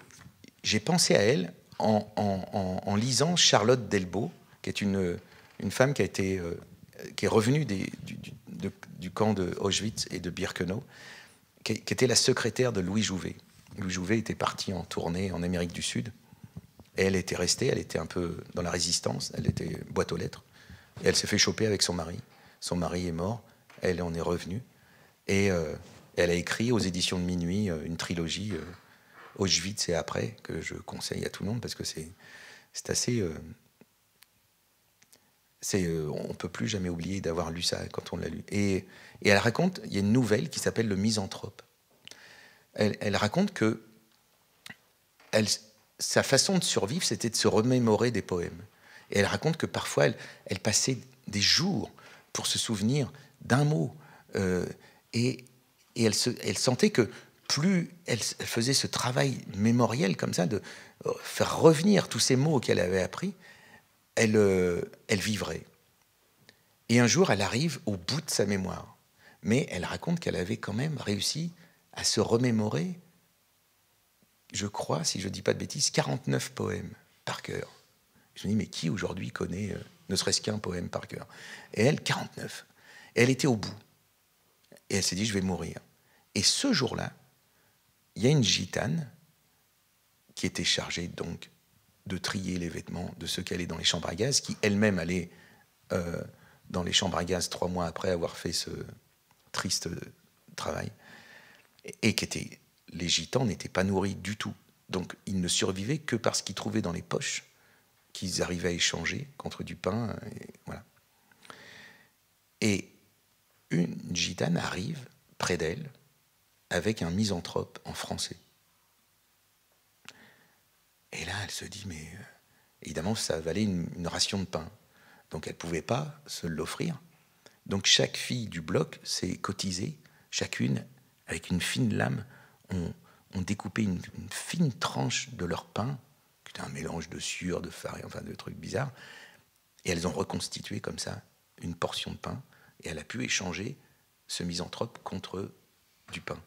j'ai pensé à elle en, lisant Charlotte Delbo, qui est une, une femme qui, a été, qui est revenue des, du, camp de Auschwitz et de Birkenau, qui, qui était la secrétaire de Louis Jouvet. Louis Jouvet était parti en tournée en Amérique du Sud. Et elle était restée, elle était un peu dans la résistance, elle était boîte aux lettres. Et elle s'est fait choper avec son mari. Son mari est mort, elle en est revenue. Et euh, elle a écrit aux éditions de Minuit euh, une trilogie euh, Auschwitz et après, que je conseille à tout le monde parce que c'est assez. c'est on ne peut plus jamais oublier d'avoir lu ça quand on l'a lu. Et, et, elle raconte, il y a une nouvelle qui s'appelle Le Misanthrope. Elle, elle raconte que elle, sa façon de survivre, c'était de se remémorer des poèmes. Et elle raconte que parfois, elle, elle passait des jours pour se souvenir d'un mot. Et, elle, sentait que plus elle, faisait ce travail mémoriel comme ça, de euh, faire revenir tous ces mots qu'elle avait appris, euh, elle, vivrait. Et un jour, elle arrive au bout de sa mémoire. Mais elle raconte qu'elle avait quand même réussi à se remémorer, je crois, si je ne dis pas de bêtises, 49 poèmes par cœur. Je me dis, mais qui aujourd'hui connaît euh, ne serait-ce qu'un poème par cœur Et elle, 49. Et elle était au bout. Et elle s'est dit, je vais mourir. Et ce jour-là, il y a une gitane qui était chargée donc de trier les vêtements de ceux qui allaient dans les chambres à gaz, qui elle-même allait euh, dans les chambres à gaz trois mois après avoir fait ce triste travail, et, qui était, les gitans n'étaient pas nourris du tout. Donc ils ne survivaient que parce qu'ils trouvaient dans les poches qu'ils arrivaient à échanger contre du pain. Et voilà. Et une gitane arrive près d'elle avec un misanthrope en français. Et là, elle se dit, mais euh, évidemment, ça valait une, ration de pain. Donc elle ne pouvait pas se l'offrir. Donc chaque fille du bloc s'est cotisée, chacune, avec une fine lame, ont, découpé une, fine tranche de leur pain, qui était un mélange de sueur, de farine, enfin de trucs bizarres, et elles ont reconstitué comme ça une portion de pain. Et elle a pu échanger ce misanthrope contre du pain.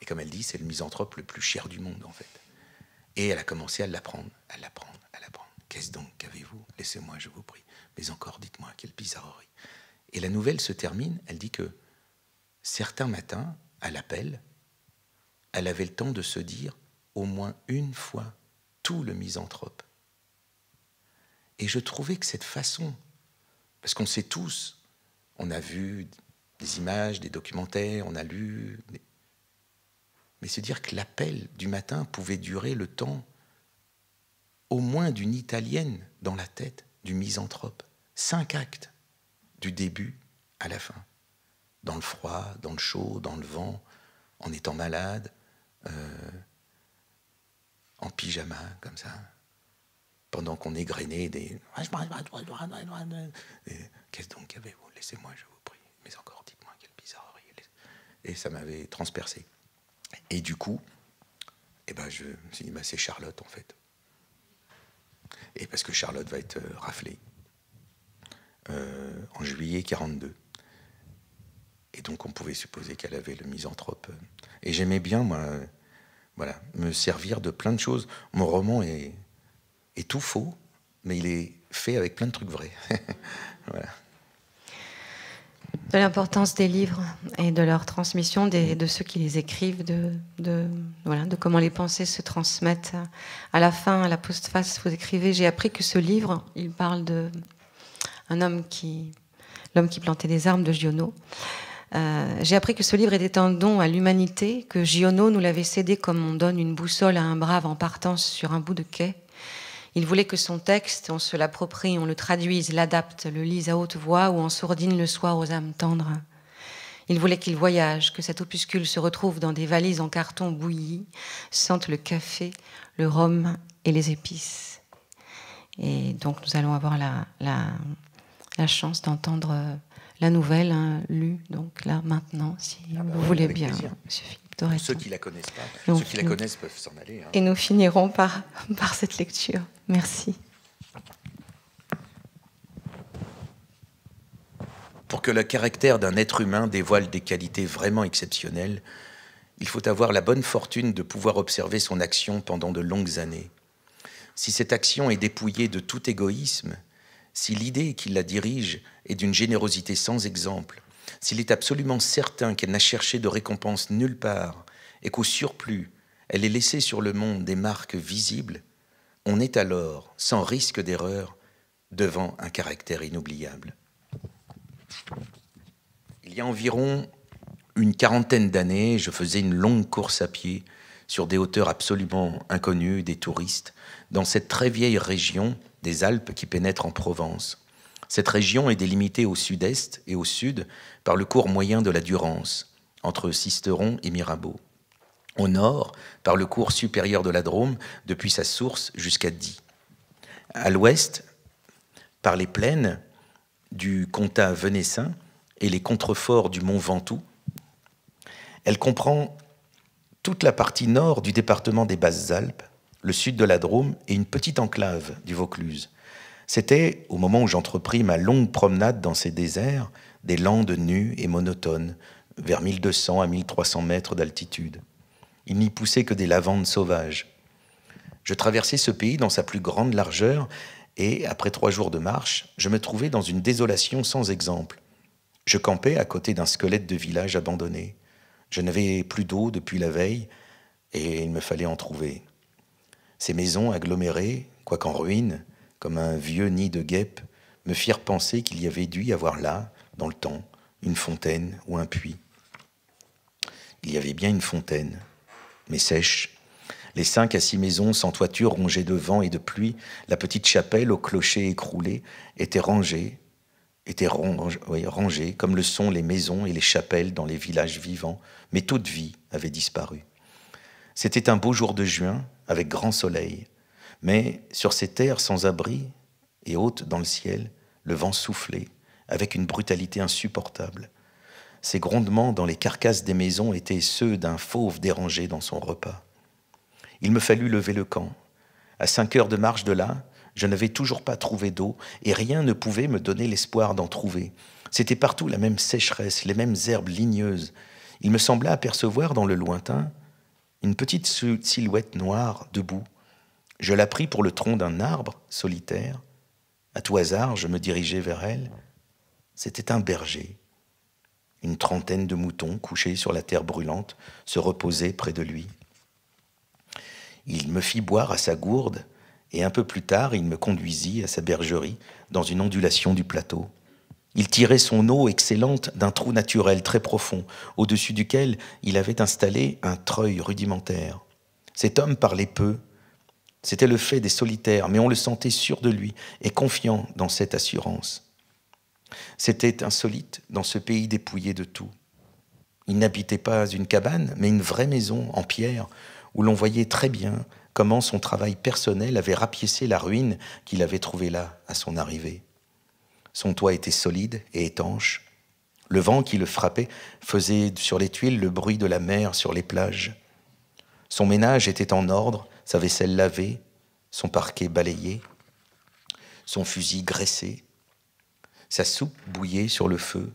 Et comme elle dit, c'est le misanthrope le plus cher du monde, en fait. Et elle a commencé à l'apprendre, à l'apprendre, à l'apprendre. Qu'est-ce donc qu'avez-vous Laissez-moi, je vous prie. Mais encore, dites-moi, quelle bizarrerie. Et la nouvelle se termine, elle dit que certains matins, à l'appel, elle avait le temps de se dire au moins une fois tout le misanthrope. Et je trouvais que cette façon, parce qu'on sait tous on a vu des images, des documentaires, on a lu. Mais se dire que l'appel du matin pouvait durer le temps au moins d'une italienne dans la tête du misanthrope. Cinq actes, du début à la fin. Dans le froid, dans le chaud, dans le vent, en étant malade, euh, en pyjama, comme ça, pendant qu'on égrenait des. Qu'est-ce donc qu'il y avait laissez-moi, je vous prie. Mais encore, dites-moi quelle bizarrerie. Et ça m'avait transpercé. Et du coup, eh ben, je me suis dit, bah, c'est Charlotte en fait. Et parce que Charlotte va être euh, raflée euh, en juillet 42. Et donc on pouvait supposer qu'elle avait le misanthrope. Euh. Et j'aimais bien, moi, voilà, me servir de plein de choses. Mon roman est, est tout faux, mais il est fait avec plein de trucs vrais. voilà l'importance des livres et de leur transmission, de ceux qui les écrivent, de, voilà, de comment les pensées se transmettent. À la fin, à la postface, vous écrivez J'ai appris que ce livre, il parle de un homme qui. L'homme qui plantait des armes de Giono. Euh, j'ai appris que ce livre était un don à l'humanité, que Giono nous l'avait cédé comme on donne une boussole à un brave en partant sur un bout de quai. Il voulait que son texte, on se l'approprie, on le traduise, l'adapte, le lise à haute voix ou en sourdine le soir aux âmes tendres. Il voulait qu'il voyage, que cet opuscule se retrouve dans des valises en carton bouilli, sente le café, le rhum et les épices. Et donc nous allons avoir la, chance d'entendre la nouvelle hein, lue, donc là maintenant, si ah bah vous voulez bien, suffit ceux qui la connaissent euh, peuvent s'en aller. Hein. Et nous finirons par cette lecture. Merci. Pour que le caractère d'un être humain dévoile des qualités vraiment exceptionnelles, il faut avoir la bonne fortune de pouvoir observer son action pendant de longues années. Si cette action est dépouillée de tout égoïsme, si l'idée qui la dirige est d'une générosité sans exemple, s'il est absolument certain qu'elle n'a cherché de récompense nulle part et qu'au surplus, elle ait laissé sur le monde des marques visibles, on est alors, sans risque d'erreur, devant un caractère inoubliable. Il y a environ une quarantaine d'années, je faisais une longue course à pied sur des hauteurs absolument inconnues des touristes, dans cette très vieille région des Alpes qui pénètre en Provence. Cette région est délimitée au sud-est et au sud par le cours moyen de la Durance, entre Sisteron et Mirabeau. Au nord, par le cours supérieur de la Drôme, depuis sa source jusqu'à Die. À l'ouest, par les plaines du comtat venessin et les contreforts du mont Ventoux. Elle comprend toute la partie nord du département des Basses-Alpes, le sud de la Drôme et une petite enclave du Vaucluse, c'était au moment où j'entrepris ma longue promenade dans ces déserts, des landes nues et monotones, vers 1200 à 1300 mètres d'altitude. Il n'y poussait que des lavandes sauvages. Je traversais ce pays dans sa plus grande largeur et, après trois jours de marche, je me trouvais dans une désolation sans exemple. Je campais à côté d'un squelette de village abandonné. Je n'avais plus d'eau depuis la veille et il me fallait en trouver. Ces maisons agglomérées, quoiqu'en ruines, comme un vieux nid de guêpe, me firent penser qu'il y avait dû y avoir là, dans le temps, une fontaine ou un puits. Il y avait bien une fontaine, mais sèche. Les cinq à six maisons sans toiture rongées de vent et de pluie, la petite chapelle au clocher écroulé était rangée, était rangée, comme le sont les maisons et les chapelles dans les villages vivants, mais toute vie avait disparu. C'était un beau jour de juin, avec grand soleil. Mais sur ces terres sans abri et hautes dans le ciel, le vent soufflait, avec une brutalité insupportable. Ses grondements dans les carcasses des maisons étaient ceux d'un fauve dérangé dans son repas. Il me fallut lever le camp. À cinq heures de marche de là, je n'avais toujours pas trouvé d'eau, et rien ne pouvait me donner l'espoir d'en trouver. C'était partout la même sécheresse, les mêmes herbes ligneuses. Il me sembla apercevoir dans le lointain une petite silhouette noire debout, je la pris pour le tronc d'un arbre solitaire. À tout hasard, je me dirigeais vers elle. C'était un berger. Une trentaine de moutons couchés sur la terre brûlante se reposaient près de lui. Il me fit boire à sa gourde, et un peu plus tard, il me conduisit à sa bergerie dans une ondulation du plateau. Il tirait son eau excellente d'un trou naturel très profond, au-dessus duquel il avait installé un treuil rudimentaire. Cet homme parlait peu, c'était le fait des solitaires, mais on le sentait sûr de lui et confiant dans cette assurance. C'était insolite dans ce pays dépouillé de tout. Il n'habitait pas une cabane, mais une vraie maison en pierre, où l'on voyait très bien comment son travail personnel avait rapiécé la ruine qu'il avait trouvée là à son arrivée. Son toit était solide et étanche. Le vent qui le frappait faisait sur les tuiles le bruit de la mer sur les plages. Son ménage était en ordre, sa vaisselle lavée, son parquet balayé, son fusil graissé, sa soupe bouillée sur le feu.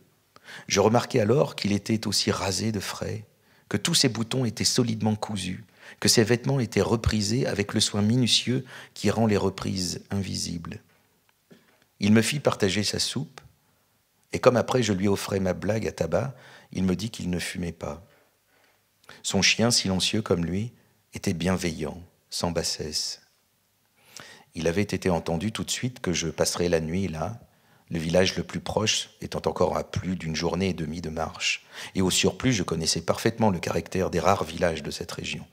Je remarquai alors qu'il était aussi rasé de frais, que tous ses boutons étaient solidement cousus, que ses vêtements étaient reprisés avec le soin minutieux qui rend les reprises invisibles. Il me fit partager sa soupe, et comme après je lui offrais ma blague à tabac, il me dit qu'il ne fumait pas. Son chien, silencieux comme lui, était bienveillant sans bassesse. Il avait été entendu tout de suite que je passerais la nuit là, le village le plus proche étant encore à plus d'une journée et demie de marche. Et au surplus, je connaissais parfaitement le caractère des rares villages de cette région.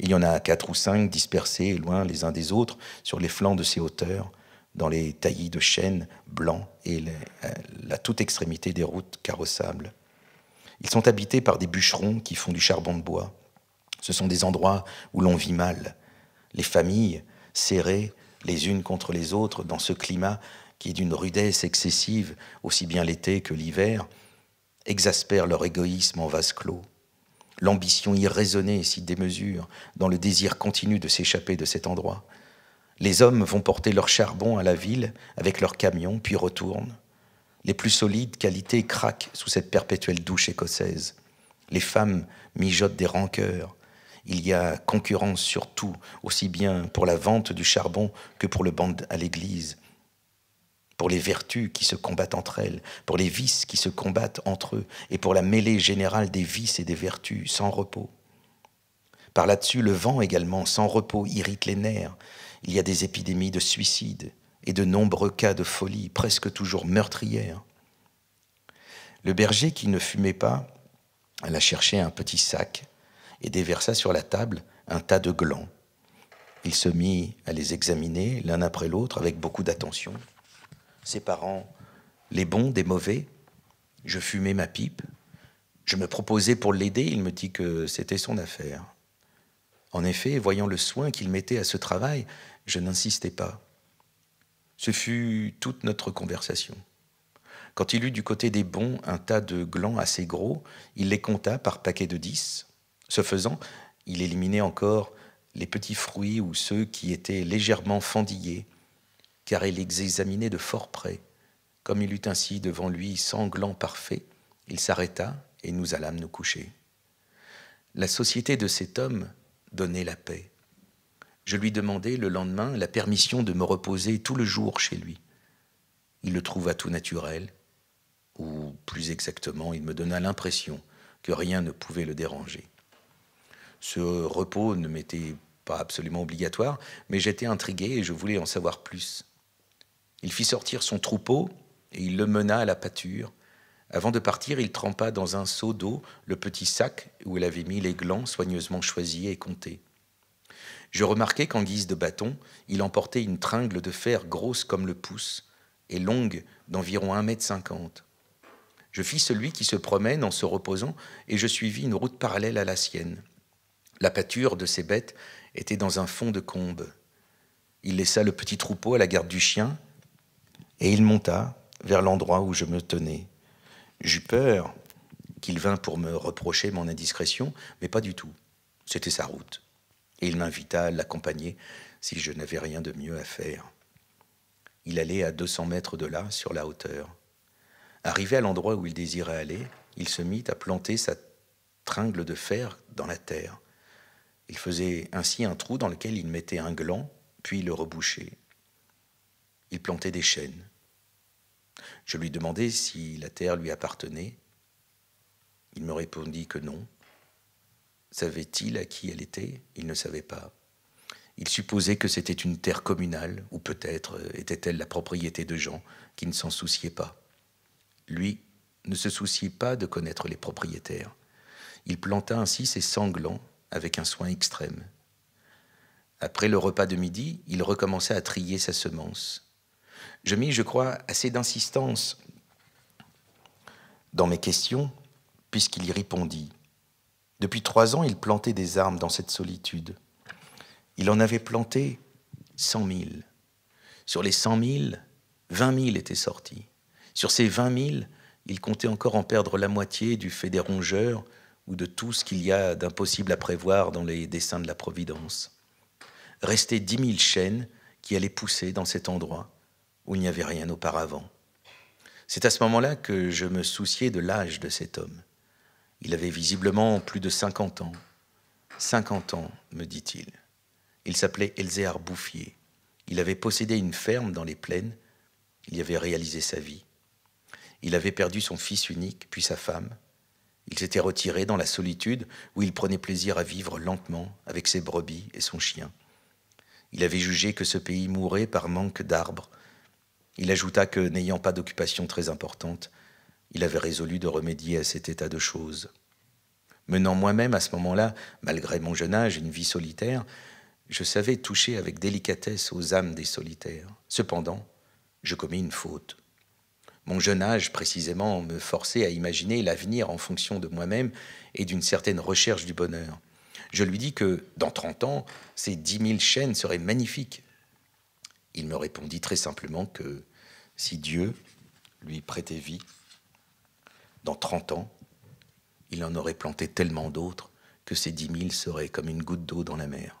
Il y en a quatre ou cinq dispersés loin les uns des autres sur les flancs de ces hauteurs, dans les taillis de chênes blancs et à euh, la toute extrémité des routes carrossables. Ils sont habités par des bûcherons qui font du charbon de bois. Ce sont des endroits où l'on vit mal, les familles serrées les unes contre les autres dans ce climat qui, est d'une rudesse excessive, aussi bien l'été que l'hiver, exaspèrent leur égoïsme en vase clos. L'ambition irraisonnée s'y démesure dans le désir continu de s'échapper de cet endroit. Les hommes vont porter leur charbon à la ville avec leurs camions, puis retournent. Les plus solides qualités craquent sous cette perpétuelle douche écossaise. Les femmes mijotent des rancœurs, il y a concurrence sur tout, aussi bien pour la vente du charbon que pour le banc à l'église, pour les vertus qui se combattent entre elles, pour les vices qui se combattent entre eux, et pour la mêlée générale des vices et des vertus, sans repos. Par là-dessus, le vent également, sans repos, irrite les nerfs. Il y a des épidémies de suicide et de nombreux cas de folie, presque toujours meurtrières. Le berger qui ne fumait pas alla chercher un petit sac et déversa sur la table un tas de glands. Il se mit à les examiner l'un après l'autre avec beaucoup d'attention, séparant les bons des mauvais. Je fumais ma pipe. Je me proposais pour l'aider, il me dit que c'était son affaire. En effet, voyant le soin qu'il mettait à ce travail, je n'insistais pas. Ce fut toute notre conversation. Quand il eut du côté des bons un tas de glands assez gros, il les compta par paquets de dix. Ce faisant, il éliminait encore les petits fruits ou ceux qui étaient légèrement fendillés, car il les examinait de fort près. Comme il eut ainsi devant lui sanglant parfait, il s'arrêta et nous allâmes nous coucher. La société de cet homme donnait la paix. Je lui demandai le lendemain la permission de me reposer tout le jour chez lui. Il le trouva tout naturel, ou plus exactement, il me donna l'impression que rien ne pouvait le déranger. Ce repos ne m'était pas absolument obligatoire, mais j'étais intrigué et je voulais en savoir plus. Il fit sortir son troupeau et il le mena à la pâture. Avant de partir, il trempa dans un seau d'eau le petit sac où il avait mis les glands soigneusement choisis et comptés. Je remarquai qu'en guise de bâton, il emportait une tringle de fer grosse comme le pouce et longue d'environ un mètre cinquante. Je fis celui qui se promène en se reposant et je suivis une route parallèle à la sienne. La pâture de ces bêtes était dans un fond de combe. Il laissa le petit troupeau à la garde du chien, et il monta vers l'endroit où je me tenais. J'eus peur qu'il vînt pour me reprocher mon indiscrétion, mais pas du tout. C'était sa route, et il m'invita à l'accompagner si je n'avais rien de mieux à faire. Il allait à 200 mètres de là, sur la hauteur. Arrivé à l'endroit où il désirait aller, il se mit à planter sa tringle de fer dans la terre. Il faisait ainsi un trou dans lequel il mettait un gland, puis le rebouchait. Il plantait des chênes. Je lui demandai si la terre lui appartenait. Il me répondit que non. Savait-il à qui elle était Il ne savait pas. Il supposait que c'était une terre communale, ou peut-être euh, était-elle la propriété de gens qui ne s'en souciaient pas. Lui ne se souciait pas de connaître les propriétaires. Il planta ainsi ses sanglants avec un soin extrême. Après le repas de midi, il recommença à trier sa semence. Je mis, je crois, assez d'insistance dans mes questions, puisqu'il y répondit. Depuis trois ans, il plantait des armes dans cette solitude. Il en avait planté cent mille. Sur les cent mille, vingt mille étaient sortis. Sur ces vingt mille, il comptait encore en perdre la moitié du fait des rongeurs ou de tout ce qu'il y a d'impossible à prévoir dans les desseins de la Providence. Restaient dix mille chaînes qui allaient pousser dans cet endroit où il n'y avait rien auparavant. C'est à ce moment-là que je me souciais de l'âge de cet homme. Il avait visiblement plus de cinquante ans. Cinquante ans, me dit-il. Il, il s'appelait Elzéar Bouffier. Il avait possédé une ferme dans les plaines. Il y avait réalisé sa vie. Il avait perdu son fils unique, puis sa femme. Il s'était retiré dans la solitude où il prenait plaisir à vivre lentement avec ses brebis et son chien. Il avait jugé que ce pays mourait par manque d'arbres. Il ajouta que, n'ayant pas d'occupation très importante, il avait résolu de remédier à cet état de choses. Menant moi-même à ce moment-là, malgré mon jeune âge, une vie solitaire, je savais toucher avec délicatesse aux âmes des solitaires. Cependant, je commis une faute mon jeune âge précisément me forçait à imaginer l'avenir en fonction de moi-même et d'une certaine recherche du bonheur. Je lui dis que dans 30 ans, ces dix mille chaînes seraient magnifiques. Il me répondit très simplement que si Dieu lui prêtait vie, dans 30 ans, il en aurait planté tellement d'autres que ces dix mille seraient comme une goutte d'eau dans la mer.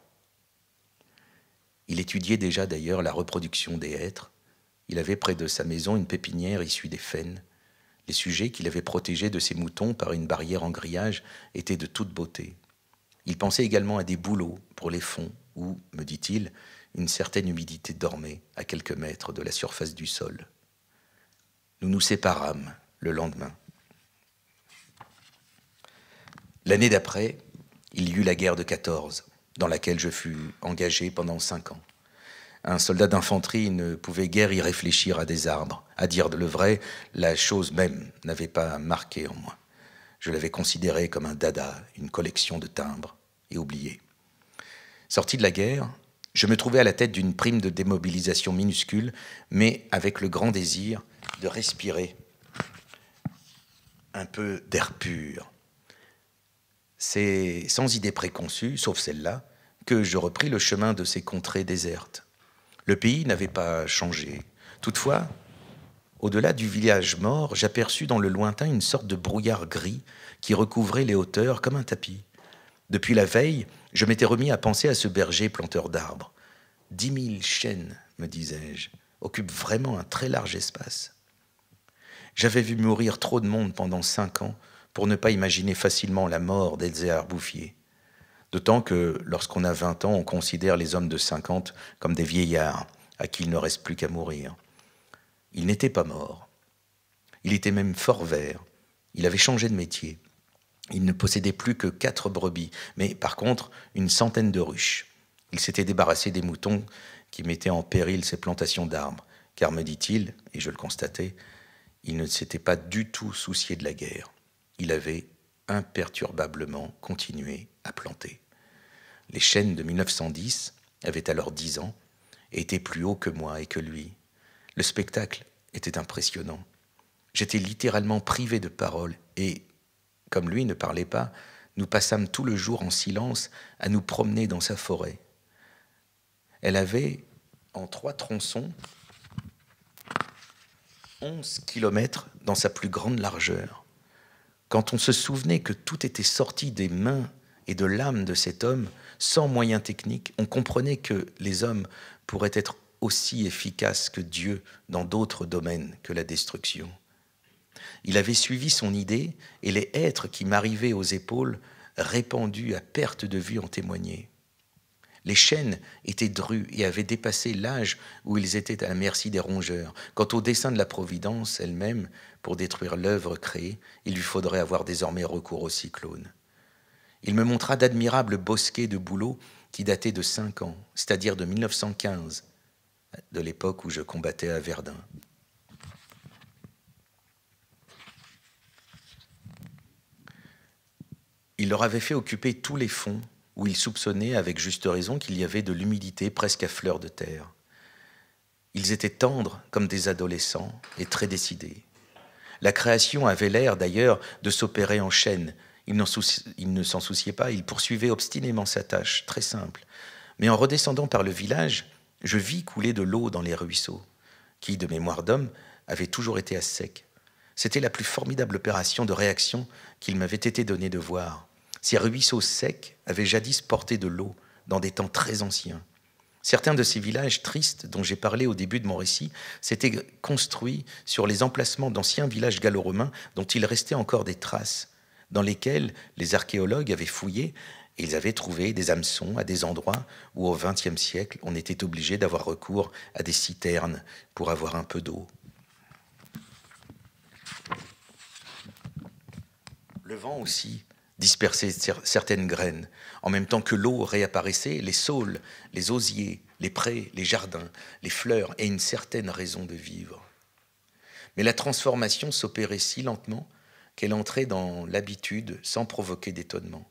Il étudiait déjà d'ailleurs la reproduction des êtres il avait près de sa maison une pépinière issue des fennes Les sujets qu'il avait protégés de ses moutons par une barrière en grillage étaient de toute beauté. Il pensait également à des bouleaux pour les fonds, où, me dit-il, une certaine humidité dormait à quelques mètres de la surface du sol. Nous nous séparâmes le lendemain. L'année d'après, il y eut la guerre de 14, dans laquelle je fus engagé pendant cinq ans. Un soldat d'infanterie ne pouvait guère y réfléchir à des arbres. À dire de le vrai, la chose même n'avait pas marqué en moi. Je l'avais considéré comme un dada, une collection de timbres, et oublié. Sorti de la guerre, je me trouvais à la tête d'une prime de démobilisation minuscule, mais avec le grand désir de respirer un peu d'air pur. C'est sans idée préconçue, sauf celle-là, que je repris le chemin de ces contrées désertes. Le pays n'avait pas changé. Toutefois, au-delà du village mort, j'aperçus dans le lointain une sorte de brouillard gris qui recouvrait les hauteurs comme un tapis. Depuis la veille, je m'étais remis à penser à ce berger planteur d'arbres. Dix mille chênes, me disais-je, occupent vraiment un très large espace. J'avais vu mourir trop de monde pendant cinq ans pour ne pas imaginer facilement la mort d'Elzéar Bouffier. D'autant que lorsqu'on a 20 ans, on considère les hommes de 50 comme des vieillards à qui il ne reste plus qu'à mourir. Il n'était pas mort. Il était même fort vert. Il avait changé de métier. Il ne possédait plus que quatre brebis, mais par contre une centaine de ruches. Il s'était débarrassé des moutons qui mettaient en péril ses plantations d'arbres, car me dit-il, et je le constatais, il ne s'était pas du tout soucié de la guerre. Il avait imperturbablement continué à planter. Les chaînes de 1910 avaient alors dix ans et étaient plus hauts que moi et que lui. Le spectacle était impressionnant. J'étais littéralement privé de parole et, comme lui ne parlait pas, nous passâmes tout le jour en silence à nous promener dans sa forêt. Elle avait, en trois tronçons, onze kilomètres dans sa plus grande largeur. Quand on se souvenait que tout était sorti des mains et de l'âme de cet homme, sans moyens techniques. On comprenait que les hommes pourraient être aussi efficaces que Dieu dans d'autres domaines que la destruction. Il avait suivi son idée et les êtres qui m'arrivaient aux épaules, répandus à perte de vue, en témoignaient. Les chênes étaient drues et avaient dépassé l'âge où ils étaient à la merci des rongeurs. Quant au dessein de la Providence elle-même, pour détruire l'œuvre créée, il lui faudrait avoir désormais recours au cyclone. Il me montra d'admirables bosquets de bouleaux qui dataient de cinq ans, c'est-à-dire de 1915, de l'époque où je combattais à Verdun. Il leur avait fait occuper tous les fonds où ils soupçonnaient avec juste raison qu'il y avait de l'humidité presque à fleur de terre. Ils étaient tendres comme des adolescents et très décidés. La création avait l'air d'ailleurs de s'opérer en chaîne, il, ne s'en souciait pas, il poursuivait obstinément sa tâche, très simple. Mais en redescendant par le village, je vis couler de l'eau dans les ruisseaux, qui, de mémoire d'homme, avaient toujours été à sec. C'était la plus formidable opération de réaction qu'il m'avait été donné de voir. Ces ruisseaux secs avaient jadis porté de l'eau dans des temps très anciens. Certains de ces villages tristes dont j'ai parlé au début de mon récit s'étaient construits sur les emplacements d'anciens villages gallo-romains dont il restait encore des traces, dans lesquels les archéologues avaient fouillé et ils avaient trouvé des hameçons à des endroits où au XXe siècle on était obligé d'avoir recours à des citernes pour avoir un peu d'eau. Le vent aussi dispersait certaines graines. En même temps que l'eau réapparaissait, les saules, les osiers, les prés, les jardins, les fleurs et une certaine raison de vivre. Mais la transformation s'opérait si lentement qu'elle entrait dans l'habitude sans provoquer d'étonnement.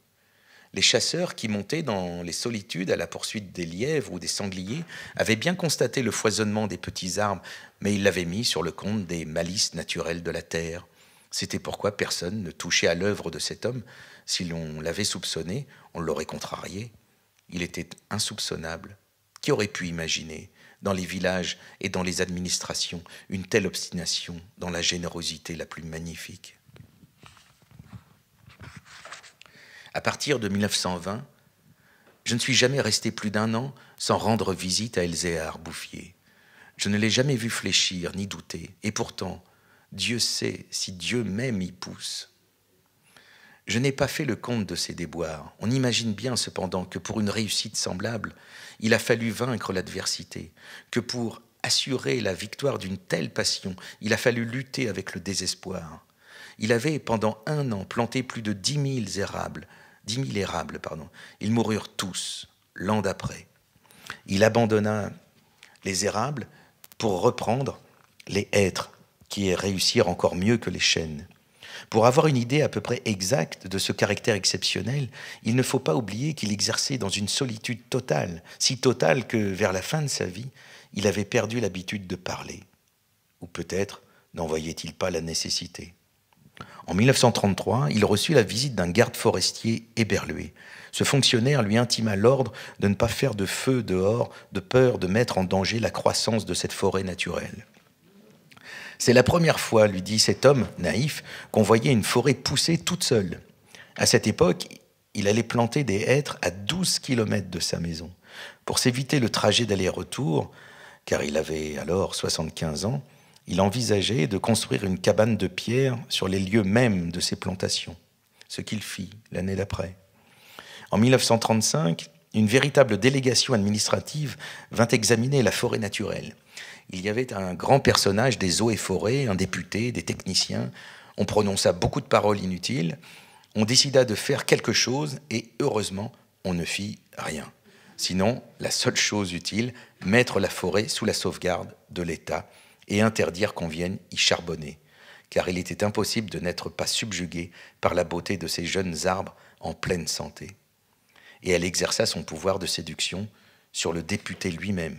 Les chasseurs qui montaient dans les solitudes à la poursuite des lièvres ou des sangliers avaient bien constaté le foisonnement des petits arbres, mais ils l'avaient mis sur le compte des malices naturelles de la terre. C'était pourquoi personne ne touchait à l'œuvre de cet homme. Si l'on l'avait soupçonné, on l'aurait contrarié. Il était insoupçonnable. Qui aurait pu imaginer, dans les villages et dans les administrations, une telle obstination dans la générosité la plus magnifique À partir de 1920, je ne suis jamais resté plus d'un an sans rendre visite à Elzéar Bouffier. Je ne l'ai jamais vu fléchir ni douter, et pourtant, Dieu sait si Dieu même y pousse. Je n'ai pas fait le compte de ses déboires. On imagine bien cependant que pour une réussite semblable, il a fallu vaincre l'adversité, que pour assurer la victoire d'une telle passion, il a fallu lutter avec le désespoir. Il avait pendant un an planté plus de dix mille érables, dix mille érables, pardon. Ils moururent tous l'an d'après. Il abandonna les érables pour reprendre les hêtres, qui réussirent encore mieux que les chênes. Pour avoir une idée à peu près exacte de ce caractère exceptionnel, il ne faut pas oublier qu'il exerçait dans une solitude totale, si totale que vers la fin de sa vie, il avait perdu l'habitude de parler. Ou peut-être n'en voyait-il pas la nécessité. En 1933, il reçut la visite d'un garde forestier éberlué. Ce fonctionnaire lui intima l'ordre de ne pas faire de feu dehors, de peur de mettre en danger la croissance de cette forêt naturelle. C'est la première fois, lui dit cet homme naïf, qu'on voyait une forêt pousser toute seule. À cette époque, il allait planter des hêtres à 12 km de sa maison. Pour s'éviter le trajet d'aller-retour, car il avait alors 75 ans, il envisageait de construire une cabane de pierre sur les lieux mêmes de ses plantations, ce qu'il fit l'année d'après. En 1935, une véritable délégation administrative vint examiner la forêt naturelle. Il y avait un grand personnage des eaux et forêts, un député, des techniciens. On prononça beaucoup de paroles inutiles. On décida de faire quelque chose et heureusement, on ne fit rien. Sinon, la seule chose utile, mettre la forêt sous la sauvegarde de l'État et interdire qu'on vienne y charbonner, car il était impossible de n'être pas subjugué par la beauté de ces jeunes arbres en pleine santé. Et elle exerça son pouvoir de séduction sur le député lui-même.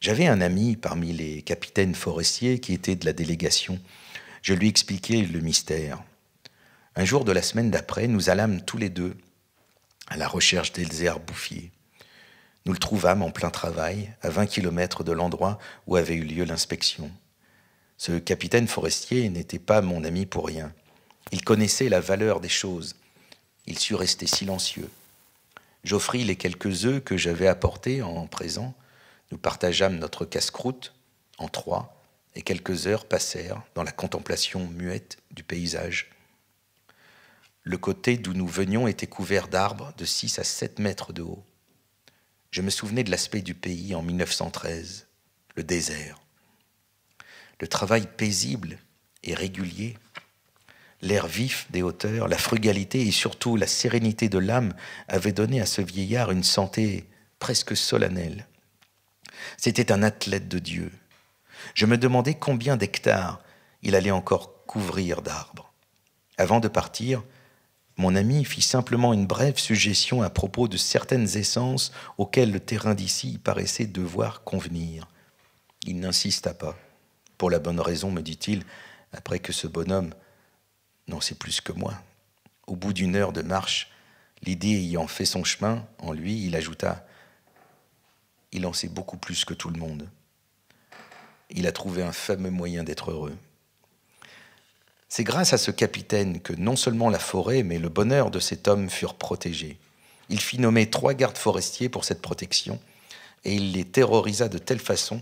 J'avais un ami parmi les capitaines forestiers qui était de la délégation. Je lui expliquai le mystère. Un jour de la semaine d'après, nous allâmes tous les deux à la recherche d'Elzéar Bouffier. Nous le trouvâmes en plein travail, à 20 kilomètres de l'endroit où avait eu lieu l'inspection. Ce capitaine forestier n'était pas mon ami pour rien. Il connaissait la valeur des choses. Il sut rester silencieux. J'offris les quelques œufs que j'avais apportés en présent. Nous partageâmes notre casse-croûte en trois, et quelques heures passèrent dans la contemplation muette du paysage. Le côté d'où nous venions était couvert d'arbres de 6 à 7 mètres de haut je me souvenais de l'aspect du pays en 1913, le désert. Le travail paisible et régulier, l'air vif des hauteurs, la frugalité et surtout la sérénité de l'âme avaient donné à ce vieillard une santé presque solennelle. C'était un athlète de Dieu. Je me demandais combien d'hectares il allait encore couvrir d'arbres. Avant de partir, mon ami fit simplement une brève suggestion à propos de certaines essences auxquelles le terrain d'ici paraissait devoir convenir. Il n'insista pas. Pour la bonne raison, me dit-il, après que ce bonhomme n'en sait plus que moi. Au bout d'une heure de marche, l'idée ayant fait son chemin en lui, il ajouta Il en sait beaucoup plus que tout le monde. Il a trouvé un fameux moyen d'être heureux. C'est grâce à ce capitaine que non seulement la forêt, mais le bonheur de cet homme furent protégés. Il fit nommer trois gardes forestiers pour cette protection, et il les terrorisa de telle façon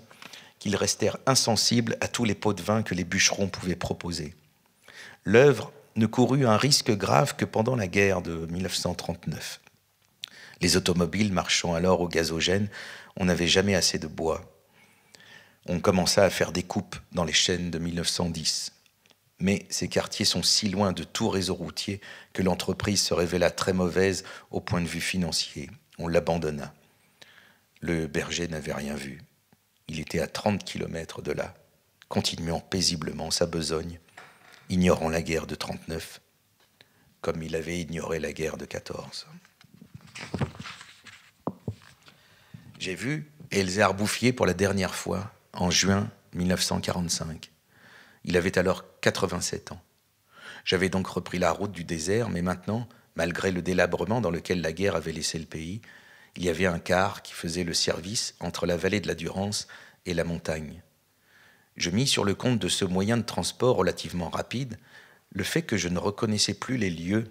qu'ils restèrent insensibles à tous les pots de vin que les bûcherons pouvaient proposer. L'œuvre ne courut un risque grave que pendant la guerre de 1939. Les automobiles marchant alors au gazogène, on n'avait jamais assez de bois. On commença à faire des coupes dans les chaînes de 1910 mais ces quartiers sont si loin de tout réseau routier que l'entreprise se révéla très mauvaise au point de vue financier. On l'abandonna. Le berger n'avait rien vu. Il était à 30 km de là, continuant paisiblement sa besogne, ignorant la guerre de 39, comme il avait ignoré la guerre de 14. J'ai vu Elzéar Bouffier pour la dernière fois en juin 1945. Il avait alors 87 ans. J'avais donc repris la route du désert, mais maintenant, malgré le délabrement dans lequel la guerre avait laissé le pays, il y avait un car qui faisait le service entre la vallée de la Durance et la montagne. Je mis sur le compte de ce moyen de transport relativement rapide le fait que je ne reconnaissais plus les lieux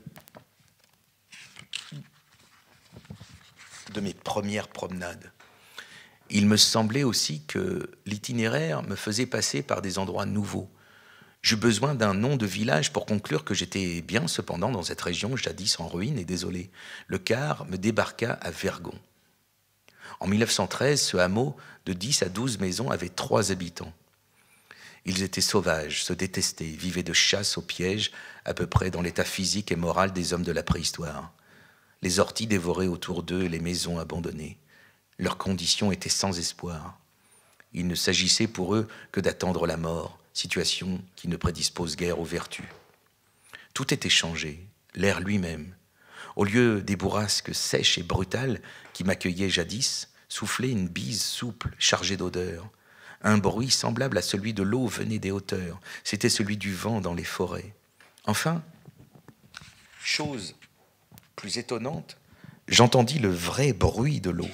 de mes premières promenades. Il me semblait aussi que l'itinéraire me faisait passer par des endroits nouveaux, J'eus besoin d'un nom de village pour conclure que j'étais bien cependant dans cette région jadis en ruine et désolée. Le car me débarqua à Vergon. En 1913, ce hameau de 10 à 12 maisons avait trois habitants. Ils étaient sauvages, se détestaient, vivaient de chasse au piège, à peu près dans l'état physique et moral des hommes de la préhistoire. Les orties dévoraient autour d'eux les maisons abandonnées. Leur condition était sans espoir. Il ne s'agissait pour eux que d'attendre la mort situation qui ne prédispose guère aux vertus. Tout était changé, l'air lui-même. Au lieu des bourrasques sèches et brutales qui m'accueillaient jadis, soufflait une bise souple, chargée d'odeur. Un bruit semblable à celui de l'eau venait des hauteurs. C'était celui du vent dans les forêts. Enfin, chose plus étonnante, j'entendis le vrai bruit de l'eau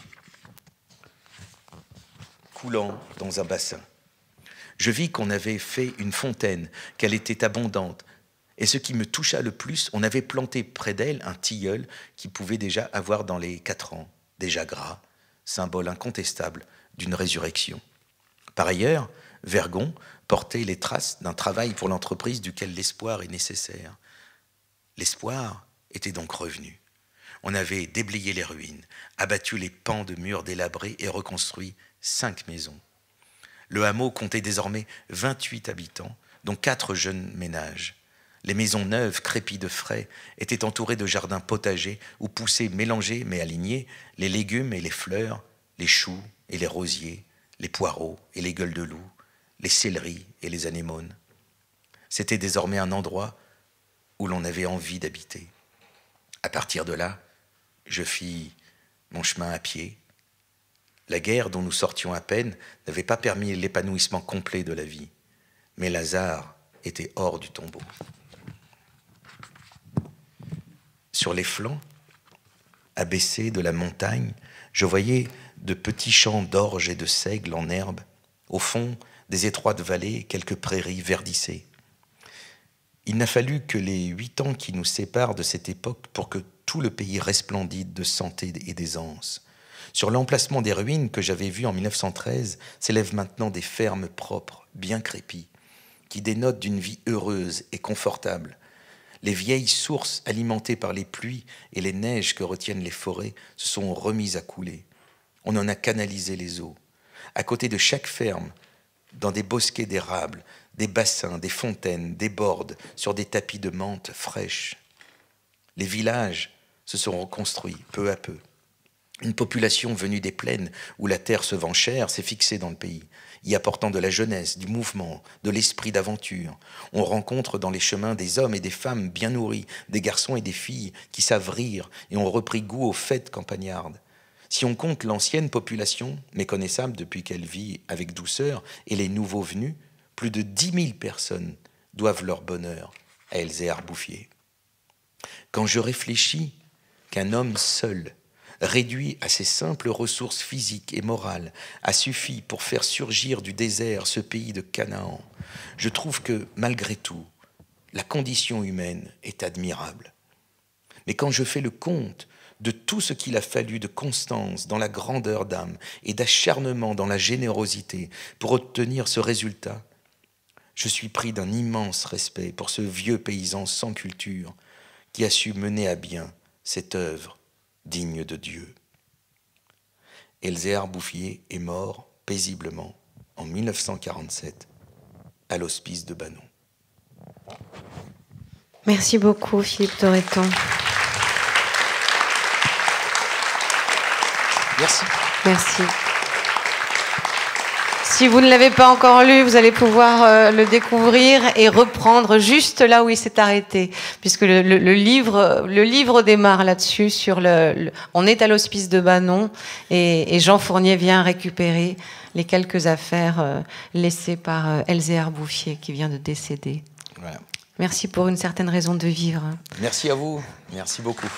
coulant dans un bassin. Je vis qu'on avait fait une fontaine, qu'elle était abondante. Et ce qui me toucha le plus, on avait planté près d'elle un tilleul qui pouvait déjà avoir dans les quatre ans, déjà gras, symbole incontestable d'une résurrection. Par ailleurs, Vergon portait les traces d'un travail pour l'entreprise duquel l'espoir est nécessaire. L'espoir était donc revenu. On avait déblayé les ruines, abattu les pans de murs délabrés et reconstruit cinq maisons. Le hameau comptait désormais 28 habitants, dont quatre jeunes ménages. Les maisons neuves, crépies de frais, étaient entourées de jardins potagers où poussaient, mélangés mais alignés, les légumes et les fleurs, les choux et les rosiers, les poireaux et les gueules de loup, les céleris et les anémones. C'était désormais un endroit où l'on avait envie d'habiter. À partir de là, je fis mon chemin à pied, la guerre dont nous sortions à peine n'avait pas permis l'épanouissement complet de la vie, mais Lazare était hors du tombeau. Sur les flancs, abaissés de la montagne, je voyais de petits champs d'orge et de seigle en herbe, au fond des étroites vallées, quelques prairies verdissées. Il n'a fallu que les huit ans qui nous séparent de cette époque pour que tout le pays resplendide de santé et d'aisance. Sur l'emplacement des ruines que j'avais vues en 1913 s'élèvent maintenant des fermes propres, bien crépies, qui dénotent d'une vie heureuse et confortable. Les vieilles sources alimentées par les pluies et les neiges que retiennent les forêts se sont remises à couler. On en a canalisé les eaux. À côté de chaque ferme, dans des bosquets d'érables, des bassins, des fontaines, des bordes, sur des tapis de menthe fraîches. Les villages se sont reconstruits peu à peu. Une population venue des plaines où la terre se vend chère s'est fixée dans le pays, y apportant de la jeunesse, du mouvement, de l'esprit d'aventure. On rencontre dans les chemins des hommes et des femmes bien nourris, des garçons et des filles qui savent rire et ont repris goût aux fêtes campagnardes. Si on compte l'ancienne population, méconnaissable depuis qu'elle vit avec douceur, et les nouveaux venus, plus de dix mille personnes doivent leur bonheur à et Bouffier. Quand je réfléchis qu'un homme seul réduit à ses simples ressources physiques et morales, a suffi pour faire surgir du désert ce pays de Canaan, je trouve que, malgré tout, la condition humaine est admirable. Mais quand je fais le compte de tout ce qu'il a fallu de constance dans la grandeur d'âme et d'acharnement dans la générosité pour obtenir ce résultat, je suis pris d'un immense respect pour ce vieux paysan sans culture qui a su mener à bien cette œuvre digne de Dieu. Elzéar Bouffier est mort paisiblement en 1947 à l'hospice de Banon. Merci beaucoup Philippe Toreton. Merci. Merci. Si vous ne l'avez pas encore lu, vous allez pouvoir euh, le découvrir et reprendre juste là où il s'est arrêté, puisque le, livre le livre démarre là-dessus. on est à l'hospice de Banon et, Jean Fournier vient récupérer les quelques affaires euh, laissées par euh, Elzéar Bouffier qui vient de décéder. Merci pour une certaine raison de vivre. Merci à vous. Merci beaucoup.